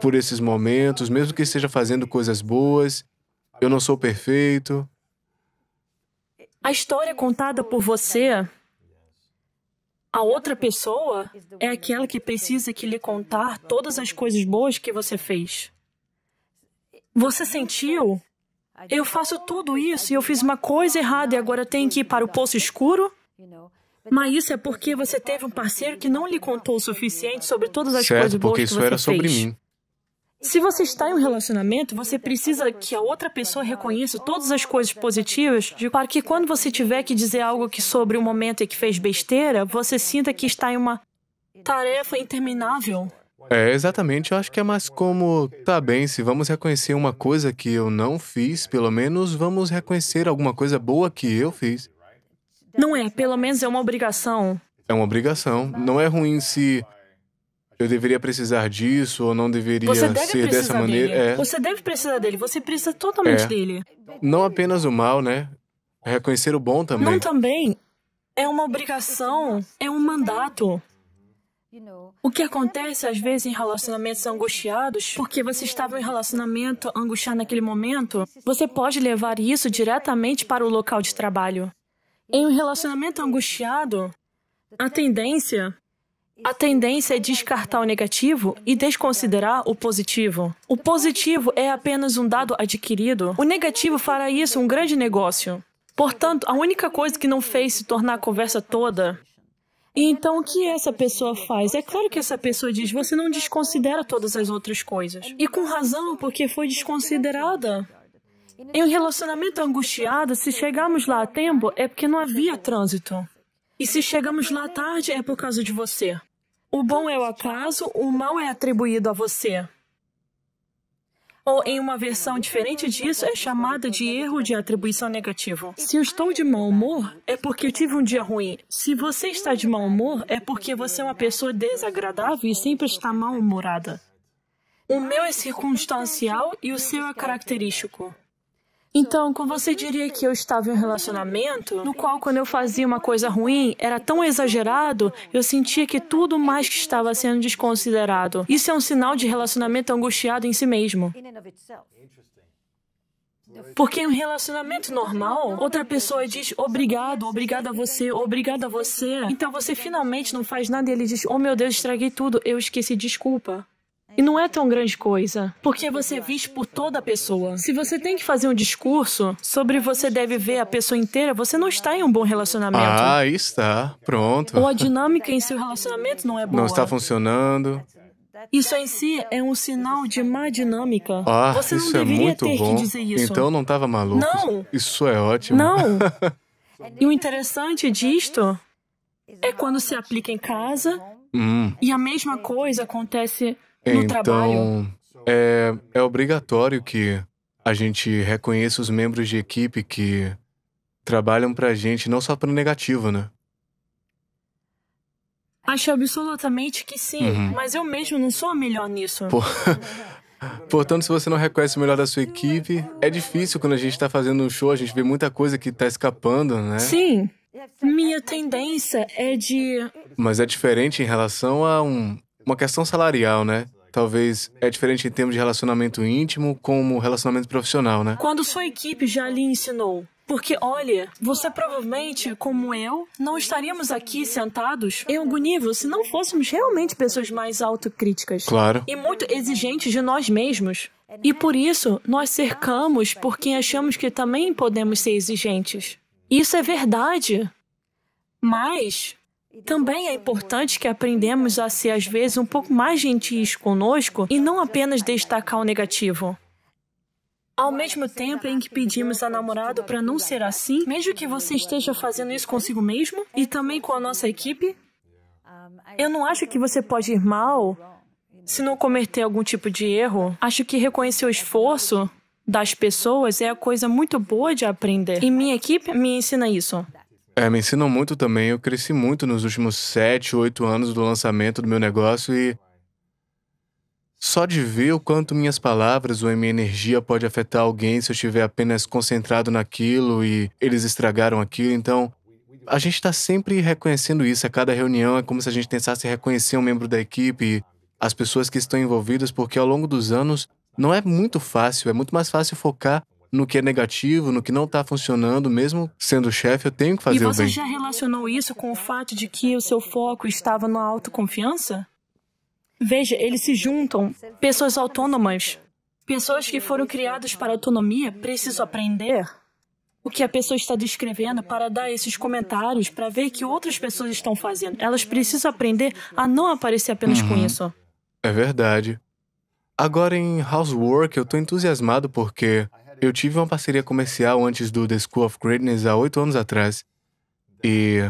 por esses momentos, mesmo que esteja fazendo coisas boas. Eu não sou perfeito. A história contada por você, a outra pessoa, é aquela que precisa que lhe contar todas as coisas boas que você fez. Você sentiu? Eu faço tudo isso e eu fiz uma coisa errada e agora tenho que ir para o poço escuro? Mas isso é porque você teve um parceiro que não lhe contou o suficiente sobre todas as certo, coisas boas que você fez. Certo, porque isso era sobre mim. Se você está em um relacionamento, você precisa que a outra pessoa reconheça todas as coisas positivas, de, para que quando você tiver que dizer algo que sobre o um momento em que fez besteira, você sinta que está em uma tarefa interminável. É, exatamente. Eu acho que é mais como, tá bem, se vamos reconhecer uma coisa que eu não fiz, pelo menos vamos reconhecer alguma coisa boa que eu fiz. Não é, pelo menos é uma obrigação. É uma obrigação. Não é ruim se eu deveria precisar disso ou não deveria ser dessa maneira. É. Você deve precisar dele, você precisa totalmente é. dele. Não apenas o mal, né? Reconhecer o bom também. Não também. É uma obrigação, é um mandato. O que acontece às vezes em relacionamentos angustiados, porque você estava em relacionamento angustiado naquele momento, você pode levar isso diretamente para o local de trabalho. Em um relacionamento angustiado, a tendência a tendência é descartar o negativo e desconsiderar o positivo. O positivo é apenas um dado adquirido. O negativo fará isso um grande negócio. Portanto, a única coisa que não fez se tornar a conversa toda. E então, o que essa pessoa faz? É claro que essa pessoa diz: você não desconsidera todas as outras coisas. E com razão, porque foi desconsiderada. Em um relacionamento angustiado, se chegarmos lá a tempo, é porque não havia trânsito. E se chegamos lá tarde, é por causa de você. O bom é o acaso, o mal é atribuído a você. Ou, em uma versão diferente disso, é chamada de erro de atribuição negativo. Se eu estou de mau humor, é porque tive um dia ruim. Se você está de mau humor, é porque você é uma pessoa desagradável e sempre está mal-humorada. O meu é circunstancial e o seu é característico. Então, como você diria que eu estava em um relacionamento no qual, quando eu fazia uma coisa ruim, era tão exagerado, eu sentia que tudo mais que estava sendo desconsiderado. Isso é um sinal de relacionamento angustiado em si mesmo. Porque em um relacionamento normal, outra pessoa diz obrigado, obrigado a você, obrigado a você. Então você finalmente não faz nada e ele diz: Oh meu Deus, estraguei tudo, eu esqueci, desculpa. E não é tão grande coisa, porque você é visto por toda a pessoa. Se você tem que fazer um discurso sobre você deve ver a pessoa inteira, você não está em um bom relacionamento. Ah, está. Pronto. Ou a dinâmica em seu relacionamento não é boa. Não está funcionando. Isso em si é um sinal de má dinâmica. Ah, você não isso é deveria é muito ter bom. que dizer isso. Então não estava maluco. Não. Isso é ótimo. Não. e o interessante disto é quando se aplica em casa. Hum. E a mesma coisa acontece então, trabalho. É, é obrigatório que a gente reconheça os membros de equipe que trabalham pra gente, não só pro negativo, né? Acho absolutamente que sim, uhum. mas eu mesmo não sou a melhor nisso. Por... Portanto, se você não reconhece o melhor da sua equipe, é difícil quando a gente está fazendo um show, a gente vê muita coisa que está escapando, né? Sim. Minha tendência é de. Mas é diferente em relação a um... uma questão salarial, né? Talvez é diferente em termos de relacionamento íntimo como relacionamento profissional, né? Quando sua equipe já lhe ensinou. Porque, olha, você provavelmente, como eu, não estaríamos aqui sentados em algum nível se não fôssemos realmente pessoas mais autocríticas. Claro. E muito exigentes de nós mesmos. E por isso, nós cercamos por quem achamos que também podemos ser exigentes. Isso é verdade. Mas também é importante que aprendemos a ser às vezes um pouco mais gentis conosco e não apenas destacar o negativo. Ao mesmo tempo em que pedimos a namorado para não ser assim, mesmo que você esteja fazendo isso consigo mesmo e também com a nossa equipe, eu não acho que você pode ir mal se não cometer algum tipo de erro. Acho que reconhecer o esforço das pessoas é a coisa muito boa de aprender. E minha equipe me ensina isso. É, me ensinam muito também. Eu cresci muito nos últimos 7, 8 anos do lançamento do meu negócio e. Só de ver o quanto minhas palavras ou minha energia pode afetar alguém se eu estiver apenas concentrado naquilo e eles estragaram aquilo. Então, a gente está sempre reconhecendo isso. A cada reunião é como se a gente tentasse reconhecer um membro da equipe e as pessoas que estão envolvidas, porque ao longo dos anos não é muito fácil. É muito mais fácil focar no que é negativo, no que não está funcionando, mesmo sendo chefe, eu tenho que fazer o bem. E você já relacionou isso com o fato de que o seu foco estava na autoconfiança? Veja, eles se juntam, pessoas autônomas. Pessoas que foram criadas para autonomia precisam aprender o que a pessoa está descrevendo para dar esses comentários, para ver que outras pessoas estão fazendo. Elas precisam aprender a não aparecer apenas uhum. com isso. É verdade. Agora em Housework eu estou entusiasmado porque eu tive uma parceria comercial antes do The School of Greatness há oito anos atrás. E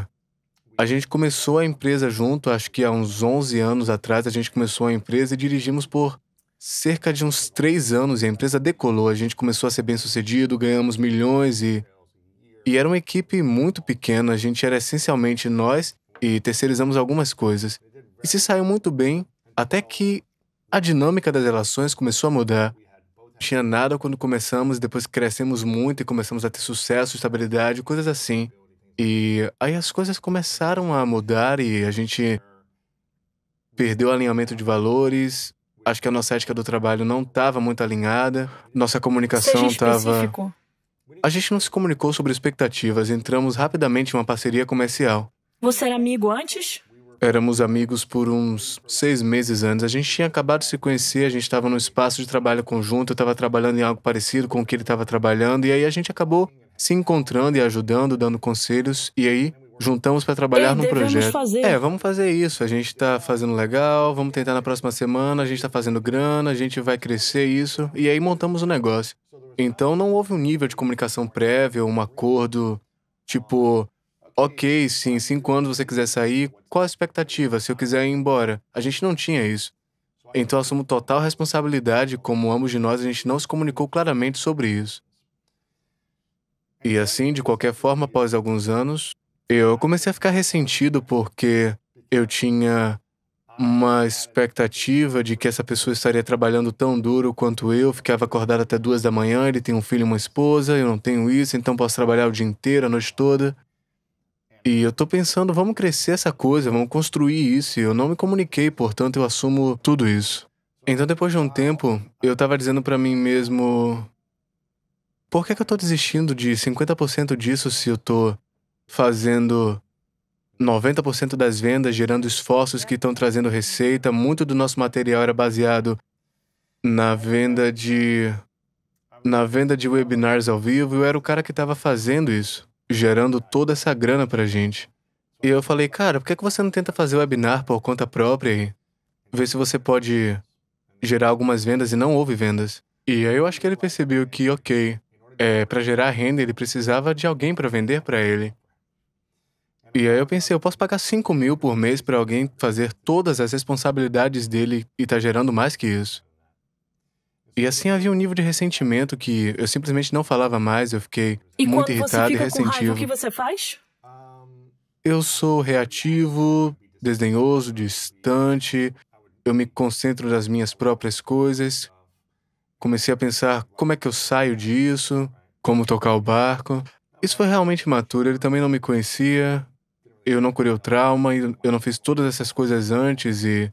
a gente começou a empresa junto, acho que há uns 11 anos atrás a gente começou a empresa e dirigimos por cerca de uns três anos e a empresa decolou. A gente começou a ser bem sucedido, ganhamos milhões e. E era uma equipe muito pequena, a gente era essencialmente nós e terceirizamos algumas coisas. E se saiu muito bem, até que a dinâmica das relações começou a mudar tinha nada quando começamos, depois crescemos muito e começamos a ter sucesso, estabilidade, coisas assim. E aí as coisas começaram a mudar e a gente perdeu o alinhamento de valores. Acho que a nossa ética do trabalho não estava muito alinhada. Nossa comunicação estava. A gente não se comunicou sobre expectativas, entramos rapidamente em uma parceria comercial. Você era amigo antes? Éramos amigos por uns seis meses antes. A gente tinha acabado de se conhecer, a gente estava num espaço de trabalho conjunto, eu estava trabalhando em algo parecido com o que ele estava trabalhando, e aí a gente acabou se encontrando e ajudando, dando conselhos, e aí juntamos para trabalhar no projeto. Fazer. É, vamos fazer isso. A gente está fazendo legal, vamos tentar na próxima semana, a gente está fazendo grana, a gente vai crescer isso, e aí montamos o um negócio. Então não houve um nível de comunicação prévio, um acordo, tipo, ok, se em cinco anos você quiser sair, qual a expectativa se eu quiser ir embora? A gente não tinha isso. Então assumo total responsabilidade, como ambos de nós a gente não se comunicou claramente sobre isso. E assim, de qualquer forma, após alguns anos, eu comecei a ficar ressentido porque eu tinha uma expectativa de que essa pessoa estaria trabalhando tão duro quanto eu, ficava acordado até duas da manhã, ele tem um filho e uma esposa, eu não tenho isso, então posso trabalhar o dia inteiro, a noite toda. E eu tô pensando, vamos crescer essa coisa, vamos construir isso. E eu não me comuniquei, portanto eu assumo tudo isso. Então depois de um tempo, eu tava dizendo para mim mesmo: por que, que eu tô desistindo de 50% disso se eu tô fazendo 90% das vendas, gerando esforços que estão trazendo receita? Muito do nosso material era baseado na venda de. na venda de webinars ao vivo, eu era o cara que estava fazendo isso gerando toda essa grana pra gente. E eu falei, cara, por que, você não tenta fazer webinar por conta própria e ver se você pode gerar algumas vendas e não houve vendas? E aí eu acho que ele percebeu que, ok, é, para gerar renda ele precisava de alguém para vender para ele. E aí eu pensei, eu posso pagar 5 mil por mês para alguém fazer todas as responsabilidades dele e tá gerando mais que isso. E assim havia um nível de ressentimento que eu simplesmente não falava mais, eu fiquei e muito irritado e ressentido. E quando você fica com raiva, o que você faz? Eu sou reativo, desdenhoso, distante, eu me concentro nas minhas próprias coisas. Comecei a pensar como é que eu saio disso, como tocar o barco. Isso foi realmente imaturo, ele também não me conhecia, eu não curei o trauma, eu não fiz todas essas coisas antes e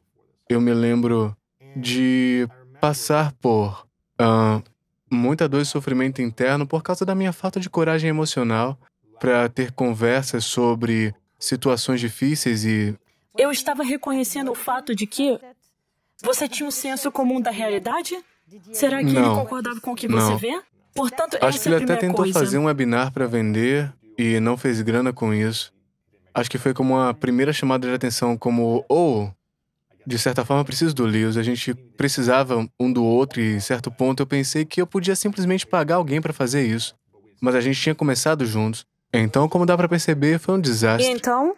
eu me lembro de passar por uh, muita dor e sofrimento interno por causa da minha falta de coragem emocional para ter conversas sobre situações difíceis e. Eu estava reconhecendo o fato de que você tinha um senso comum da realidade? Será que não, ele concordava com o que não. você vê? Portanto, Acho que é ele até tentou coisa. fazer um webinar para vender e não fez grana com isso. Acho que foi como a primeira chamada de atenção, como, oh, de certa forma, preciso do Lewis. A gente precisava um do outro e, certo ponto, eu pensei que eu podia simplesmente pagar alguém para fazer isso. Mas a gente tinha começado juntos. Então, como dá para perceber, foi um desastre. E então?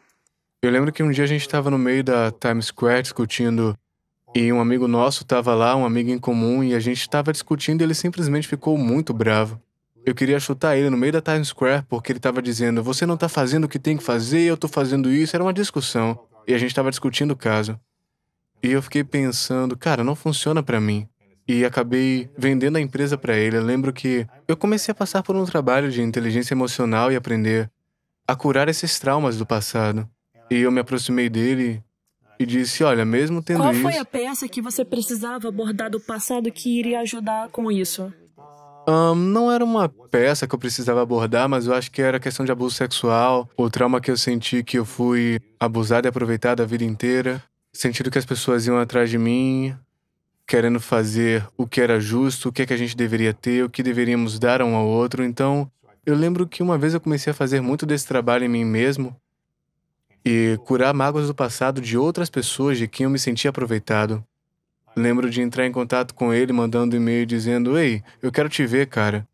Eu lembro que um dia a gente estava no meio da Times Square discutindo e um amigo nosso estava lá, um amigo em comum, e a gente estava discutindo e ele simplesmente ficou muito bravo. Eu queria chutar ele no meio da Times Square porque ele estava dizendo: "Você não está fazendo o que tem que fazer, eu estou fazendo isso". Era uma discussão e a gente estava discutindo o caso. E eu fiquei pensando, cara, não funciona para mim. E acabei vendendo a empresa para ele. Eu lembro que eu comecei a passar por um trabalho de inteligência emocional e aprender a curar esses traumas do passado. E eu me aproximei dele e disse: Olha, mesmo tendo isso. Qual foi a peça que você precisava abordar do passado que iria ajudar com isso? Um, não era uma peça que eu precisava abordar, mas eu acho que era questão de abuso sexual, o trauma que eu senti que eu fui abusada e aproveitada a vida inteira sentindo que as pessoas iam atrás de mim, querendo fazer o que era justo, o que, é que a gente deveria ter, o que deveríamos dar um ao outro. Então, eu lembro que uma vez eu comecei a fazer muito desse trabalho em mim mesmo e curar mágoas do passado de outras pessoas de quem eu me sentia aproveitado. Lembro de entrar em contato com ele mandando e-mail dizendo: Ei, eu quero te ver, cara.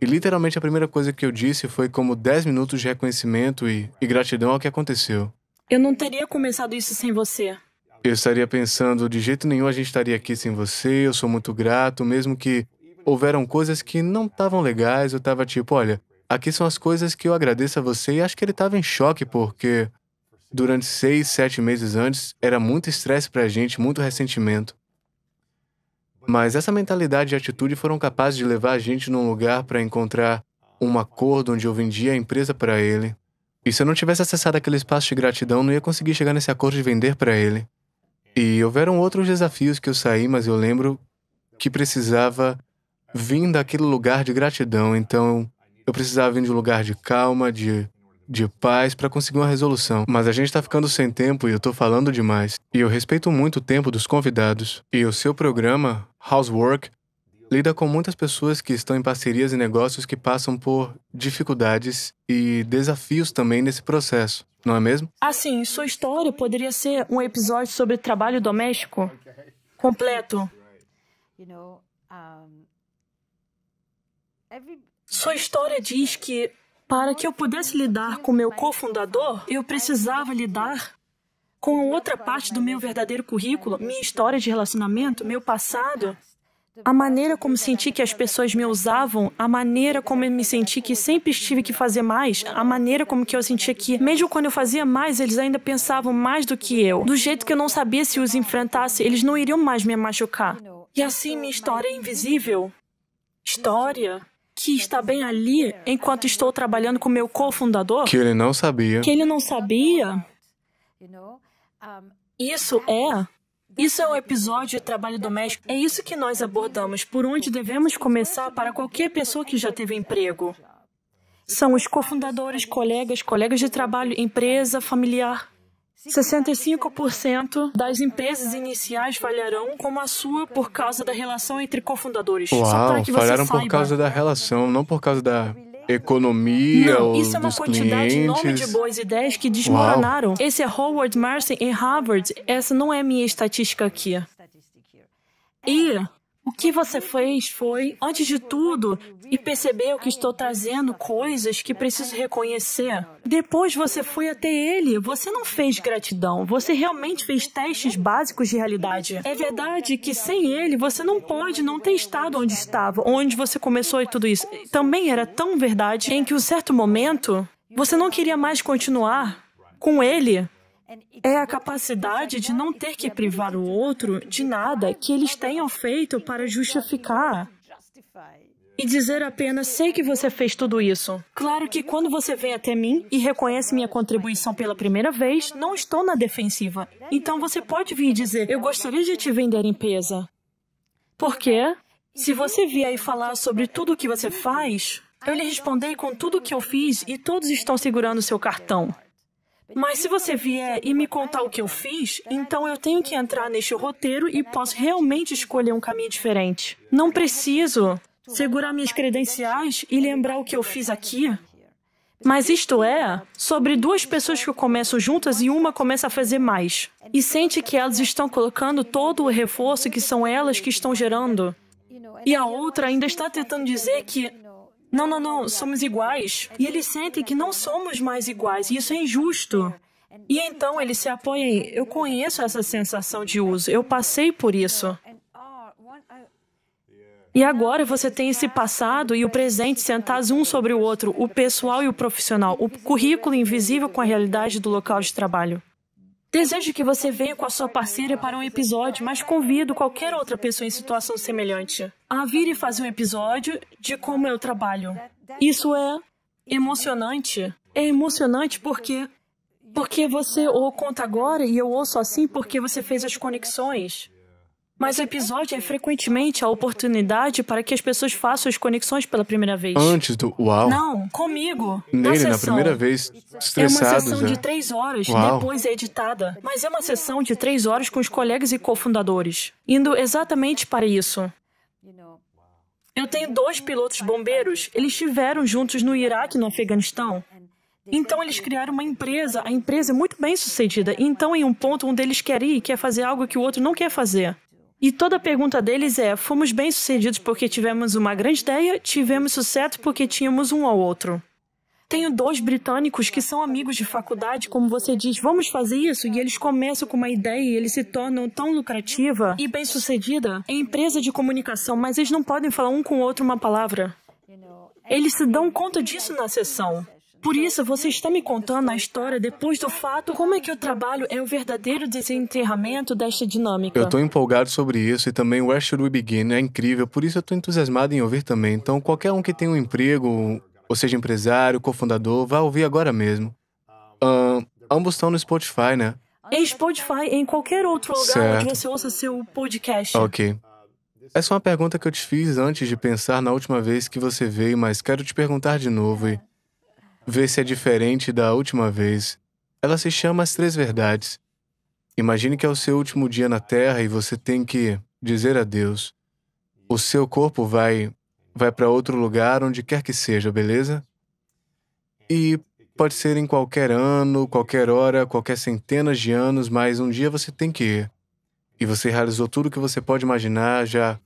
E literalmente a primeira coisa que eu disse foi como 10 minutos de reconhecimento e, e gratidão ao que aconteceu. Eu não teria começado isso sem você. Eu estaria pensando, de jeito nenhum a gente estaria aqui sem você, eu sou muito grato, mesmo que houveram coisas que não estavam legais, eu estava tipo, olha, aqui são as coisas que eu agradeço a você, e acho que ele estava em choque, porque durante seis, sete meses antes, era muito estresse para a gente, muito ressentimento. Mas essa mentalidade e atitude foram capazes de levar a gente num lugar para encontrar um acordo onde eu vendia a empresa para ele. E se eu não tivesse acessado aquele espaço de gratidão, não ia conseguir chegar nesse acordo de vender para ele. E houveram outros desafios que eu saí, mas eu lembro que precisava vir daquele lugar de gratidão. Então, eu precisava vir de um lugar de calma, de, de paz, para conseguir uma resolução. Mas a gente está ficando sem tempo e eu estou falando demais. E eu respeito muito o tempo dos convidados. E o seu programa, Housework, lida com muitas pessoas que estão em parcerias e negócios que passam por dificuldades e desafios também nesse processo não é mesmo? Assim, sua história poderia ser um episódio sobre trabalho doméstico completo. Sua história diz que para que eu pudesse lidar com meu cofundador, eu precisava lidar com outra parte do meu verdadeiro currículo, minha história de relacionamento, meu passado. A maneira como senti que as pessoas me usavam, a maneira como eu me senti que sempre tive que fazer mais, a maneira como que eu sentia que, mesmo quando eu fazia mais, eles ainda pensavam mais do que eu. Do jeito que eu não sabia se os enfrentasse, eles não iriam mais me machucar. E assim minha história é invisível. História que está bem ali enquanto estou trabalhando com meu cofundador. Que ele não sabia. Que ele não sabia. Isso é isso é um episódio de trabalho doméstico. É isso que nós abordamos, por onde devemos começar para qualquer pessoa que já teve emprego. São os cofundadores, colegas, colegas de trabalho, empresa, familiar. 65% das empresas iniciais falharão como a sua por causa da relação entre cofundadores. Uau, falharam por causa da relação, não por causa da economia Não, isso é uma quantidade clientes. enorme de boas ideias que desmoronaram. Uau. Esse é Howard Marcy em Harvard. Essa não é minha estatística aqui. E o que você fez foi, antes de tudo, e percebeu que estou trazendo coisas que preciso reconhecer. Depois você foi até ele. Você não fez gratidão. Você realmente fez testes básicos de realidade. É verdade que sem ele você não pode não ter estado onde estava, onde você começou e tudo isso. Também era tão verdade em que, um certo momento, você não queria mais continuar com ele é a capacidade de não ter que privar o outro de nada que eles tenham feito para justificar. E dizer apenas sei que você fez tudo isso. Claro que quando você vem até mim e reconhece minha contribuição pela primeira vez, não estou na defensiva. Então você pode vir e dizer eu gostaria de te vender limpeza. quê? se você vier e falar sobre tudo o que você faz, eu lhe respondi com tudo o que eu fiz e todos estão segurando seu cartão. Mas se você vier e me contar o que eu fiz, então eu tenho que entrar neste roteiro e posso realmente escolher um caminho diferente. Não preciso segurar minhas credenciais e lembrar o que eu fiz aqui. Mas isto é sobre duas pessoas que começam juntas e uma começa a fazer mais e sente que elas estão colocando todo o reforço que são elas que estão gerando. E a outra ainda está tentando dizer que não, não, não, somos iguais. E eles sentem que não somos mais iguais, e isso é injusto. E então eles se apoiam em. Eu conheço essa sensação de uso, eu passei por isso. E agora você tem esse passado e o presente sentados um sobre o outro, o pessoal e o profissional, o currículo invisível com a realidade do local de trabalho. Desejo que você venha com a sua parceira para um episódio, mas convido qualquer outra pessoa em situação semelhante a vir e fazer um episódio de como eu trabalho. Isso é emocionante. É emocionante porque porque você ou conta agora e eu ouço assim porque você fez as conexões. Mas o episódio é frequentemente a oportunidade para que as pessoas façam as conexões pela primeira vez. Antes do uau. Não, comigo. Nele, na, na primeira vez, estressados. É uma sessão né? de três horas, uau. depois é editada. Mas é uma sessão de três horas com os colegas e cofundadores, indo exatamente para isso. Eu tenho dois pilotos bombeiros. Eles estiveram juntos no Iraque e no Afeganistão. Então eles criaram uma empresa. A empresa é muito bem sucedida. Então, em um ponto, um deles quer ir, quer fazer algo que o outro não quer fazer. E toda a pergunta deles é: fomos bem-sucedidos porque tivemos uma grande ideia, tivemos sucesso porque tínhamos um ao outro. Tenho dois britânicos que são amigos de faculdade, como você diz, vamos fazer isso, e eles começam com uma ideia e eles se tornam tão lucrativa e bem-sucedida em empresa de comunicação, mas eles não podem falar um com o outro uma palavra. Eles se dão conta disso na sessão. Por isso, você está me contando a história depois do fato, como é que o trabalho é o verdadeiro desenterramento desta dinâmica. Eu estou empolgado sobre isso e também Where Should We Begin é incrível, por isso eu estou entusiasmado em ouvir também. Então, qualquer um que tenha um emprego, ou seja, empresário, cofundador, vá ouvir agora mesmo. Uh, ambos estão no Spotify, né? Em Spotify, em qualquer outro lugar certo. onde você ouça seu podcast. Ok. Essa é uma pergunta que eu te fiz antes de pensar na última vez que você veio, mas quero te perguntar de novo. E ver se é diferente da última vez. Ela se chama As Três Verdades. Imagine que é o seu último dia na Terra e você tem que dizer adeus. O seu corpo vai vai para outro lugar, onde quer que seja, beleza? E pode ser em qualquer ano, qualquer hora, qualquer centenas de anos, mas um dia você tem que ir. E você realizou tudo o que você pode imaginar, já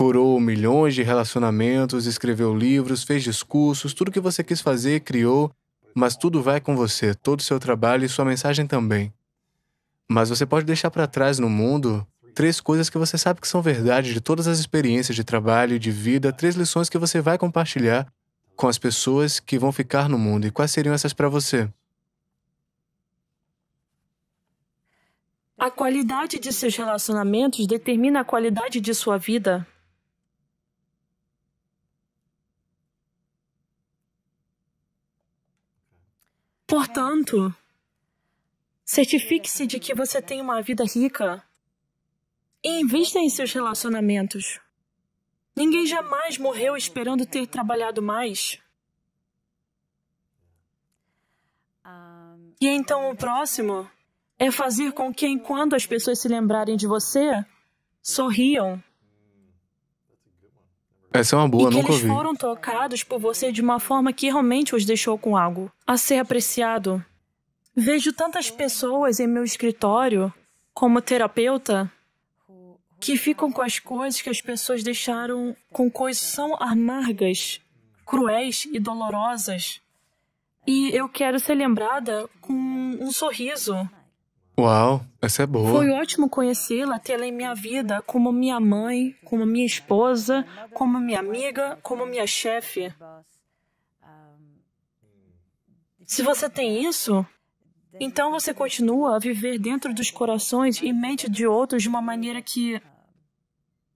Curou milhões de relacionamentos, escreveu livros, fez discursos, tudo que você quis fazer, criou, mas tudo vai com você, todo o seu trabalho e sua mensagem também. Mas você pode deixar para trás no mundo três coisas que você sabe que são verdade de todas as experiências de trabalho e de vida, três lições que você vai compartilhar com as pessoas que vão ficar no mundo. E quais seriam essas para você? A qualidade de seus relacionamentos determina a qualidade de sua vida. Portanto, certifique-se de que você tem uma vida rica e invista em seus relacionamentos. Ninguém jamais morreu esperando ter trabalhado mais. E então o próximo é fazer com que, enquanto as pessoas se lembrarem de você, sorriam essa é uma boa, e que eles foram tocados por você de uma forma que realmente os deixou com algo a ser apreciado. Vejo tantas pessoas em meu escritório, como terapeuta, que ficam com as coisas que as pessoas deixaram com coisas são amargas, cruéis e dolorosas. E eu quero ser lembrada com um sorriso, Uau, essa é boa. Foi ótimo conhecê-la, tê-la em minha vida como minha mãe, como minha esposa, como minha amiga, como minha chefe. Se você tem isso, então você continua a viver dentro dos corações e mente de outros de uma maneira que.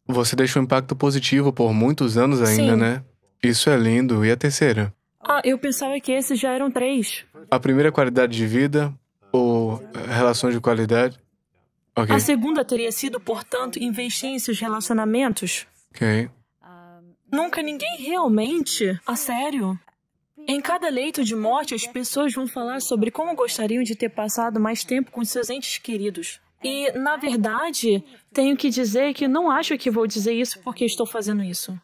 Você deixa um impacto positivo por muitos anos ainda, Sim. né? Isso é lindo. E a terceira? Ah, eu pensava que esses já eram três. A primeira é qualidade de vida, ou eh, relações de qualidade. Okay. A segunda teria sido, portanto, investir em seus relacionamentos. Ok. Nunca ninguém realmente. A sério? Em cada leito de morte, as pessoas vão falar sobre como gostariam de ter passado mais tempo com seus entes queridos. E, na verdade, tenho que dizer que não acho que vou dizer isso porque estou fazendo isso.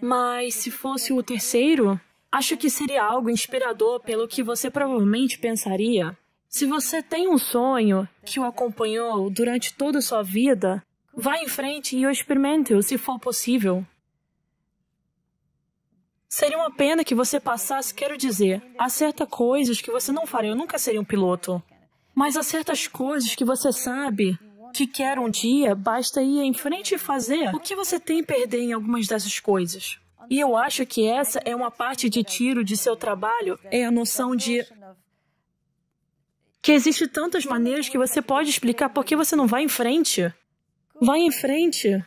Mas se fosse o terceiro, Acho que seria algo inspirador pelo que você provavelmente pensaria. Se você tem um sonho que o acompanhou durante toda a sua vida, vá em frente e o experimente se for possível. Seria uma pena que você passasse, quero dizer, há certas coisas que você não faria, eu nunca seria um piloto. Mas há certas coisas que você sabe que quer um dia, basta ir em frente e fazer. O que você tem a perder em algumas dessas coisas? E eu acho que essa é uma parte de tiro de seu trabalho, é a noção de que existe tantas maneiras que você pode explicar por que você não vai em frente. Vai em frente.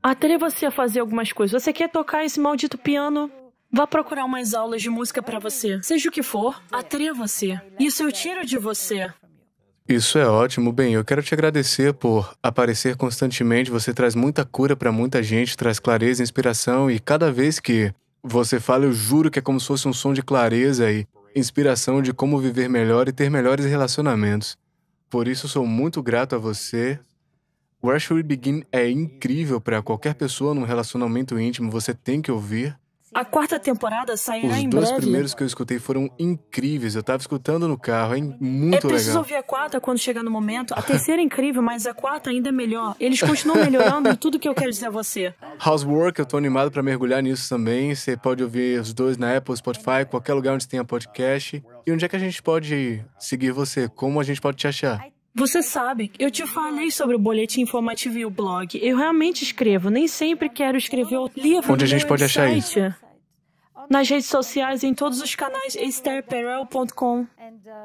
Atreva-se a fazer algumas coisas. Você quer tocar esse maldito piano? Vá procurar umas aulas de música para você. Seja o que for, atreva-se. Isso eu tiro de você. Isso é ótimo. Bem, eu quero te agradecer por aparecer constantemente. Você traz muita cura para muita gente, traz clareza, inspiração e cada vez que você fala, eu juro que é como se fosse um som de clareza e inspiração de como viver melhor e ter melhores relacionamentos. Por isso sou muito grato a você. Where Should We Begin é incrível para qualquer pessoa num relacionamento íntimo, você tem que ouvir. A quarta temporada sairá em breve. Os dois primeiros que eu escutei foram incríveis. Eu tava escutando no carro, é muito legal. É preciso ouvir a quarta quando chegar no momento. A terceira é incrível, mas a quarta ainda é melhor. Eles continuam melhorando em tudo que eu quero dizer a você. Housework, eu tô animado para mergulhar nisso também. Você pode ouvir os dois na Apple, Spotify, qualquer lugar onde tenha podcast. E onde é que a gente pode seguir você? Como a gente pode te achar? Você sabe, eu te falei sobre o boletim informativo e o blog. Eu realmente escrevo, nem sempre quero escrever o livro. Onde a gente pode site. achar isso? nas redes sociais, em todos os canais, estherperel.com. Uh,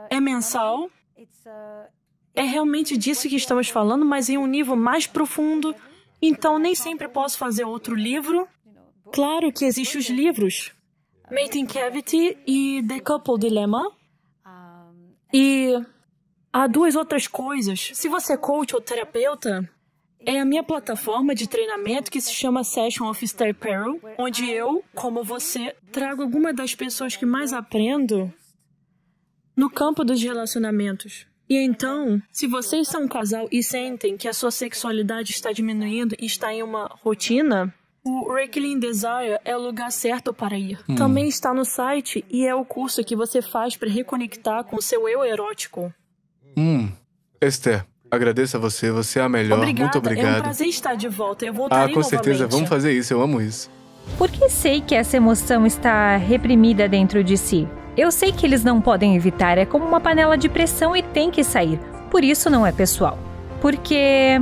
é mensal. Uh, é realmente disso que estamos falando, mas em um nível mais profundo. Então, nem sempre posso fazer outro livro. Claro que existem os livros. Mating Cavity e The Couple Dilemma. E há duas outras coisas. Se você é coach ou terapeuta, é a minha plataforma de treinamento que se chama Session of Star Peril, onde eu, como você, trago alguma das pessoas que mais aprendo no campo dos relacionamentos. E então, se vocês são um casal e sentem que a sua sexualidade está diminuindo e está em uma rotina, o Reckling Desire é o lugar certo para ir. Hum. Também está no site e é o curso que você faz para reconectar com o seu eu erótico. Hum. Esther, Agradeço a você, você é a melhor. Obrigada, Muito obrigado. É um prazer estar de volta. Eu voltarei Ah, com novamente. certeza, vamos fazer isso, eu amo isso. Porque sei que essa emoção está reprimida dentro de si. Eu sei que eles não podem evitar, é como uma panela de pressão e tem que sair. Por isso não é pessoal. Porque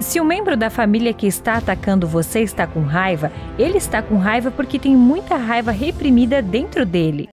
se o um membro da família que está atacando você está com raiva, ele está com raiva porque tem muita raiva reprimida dentro dele.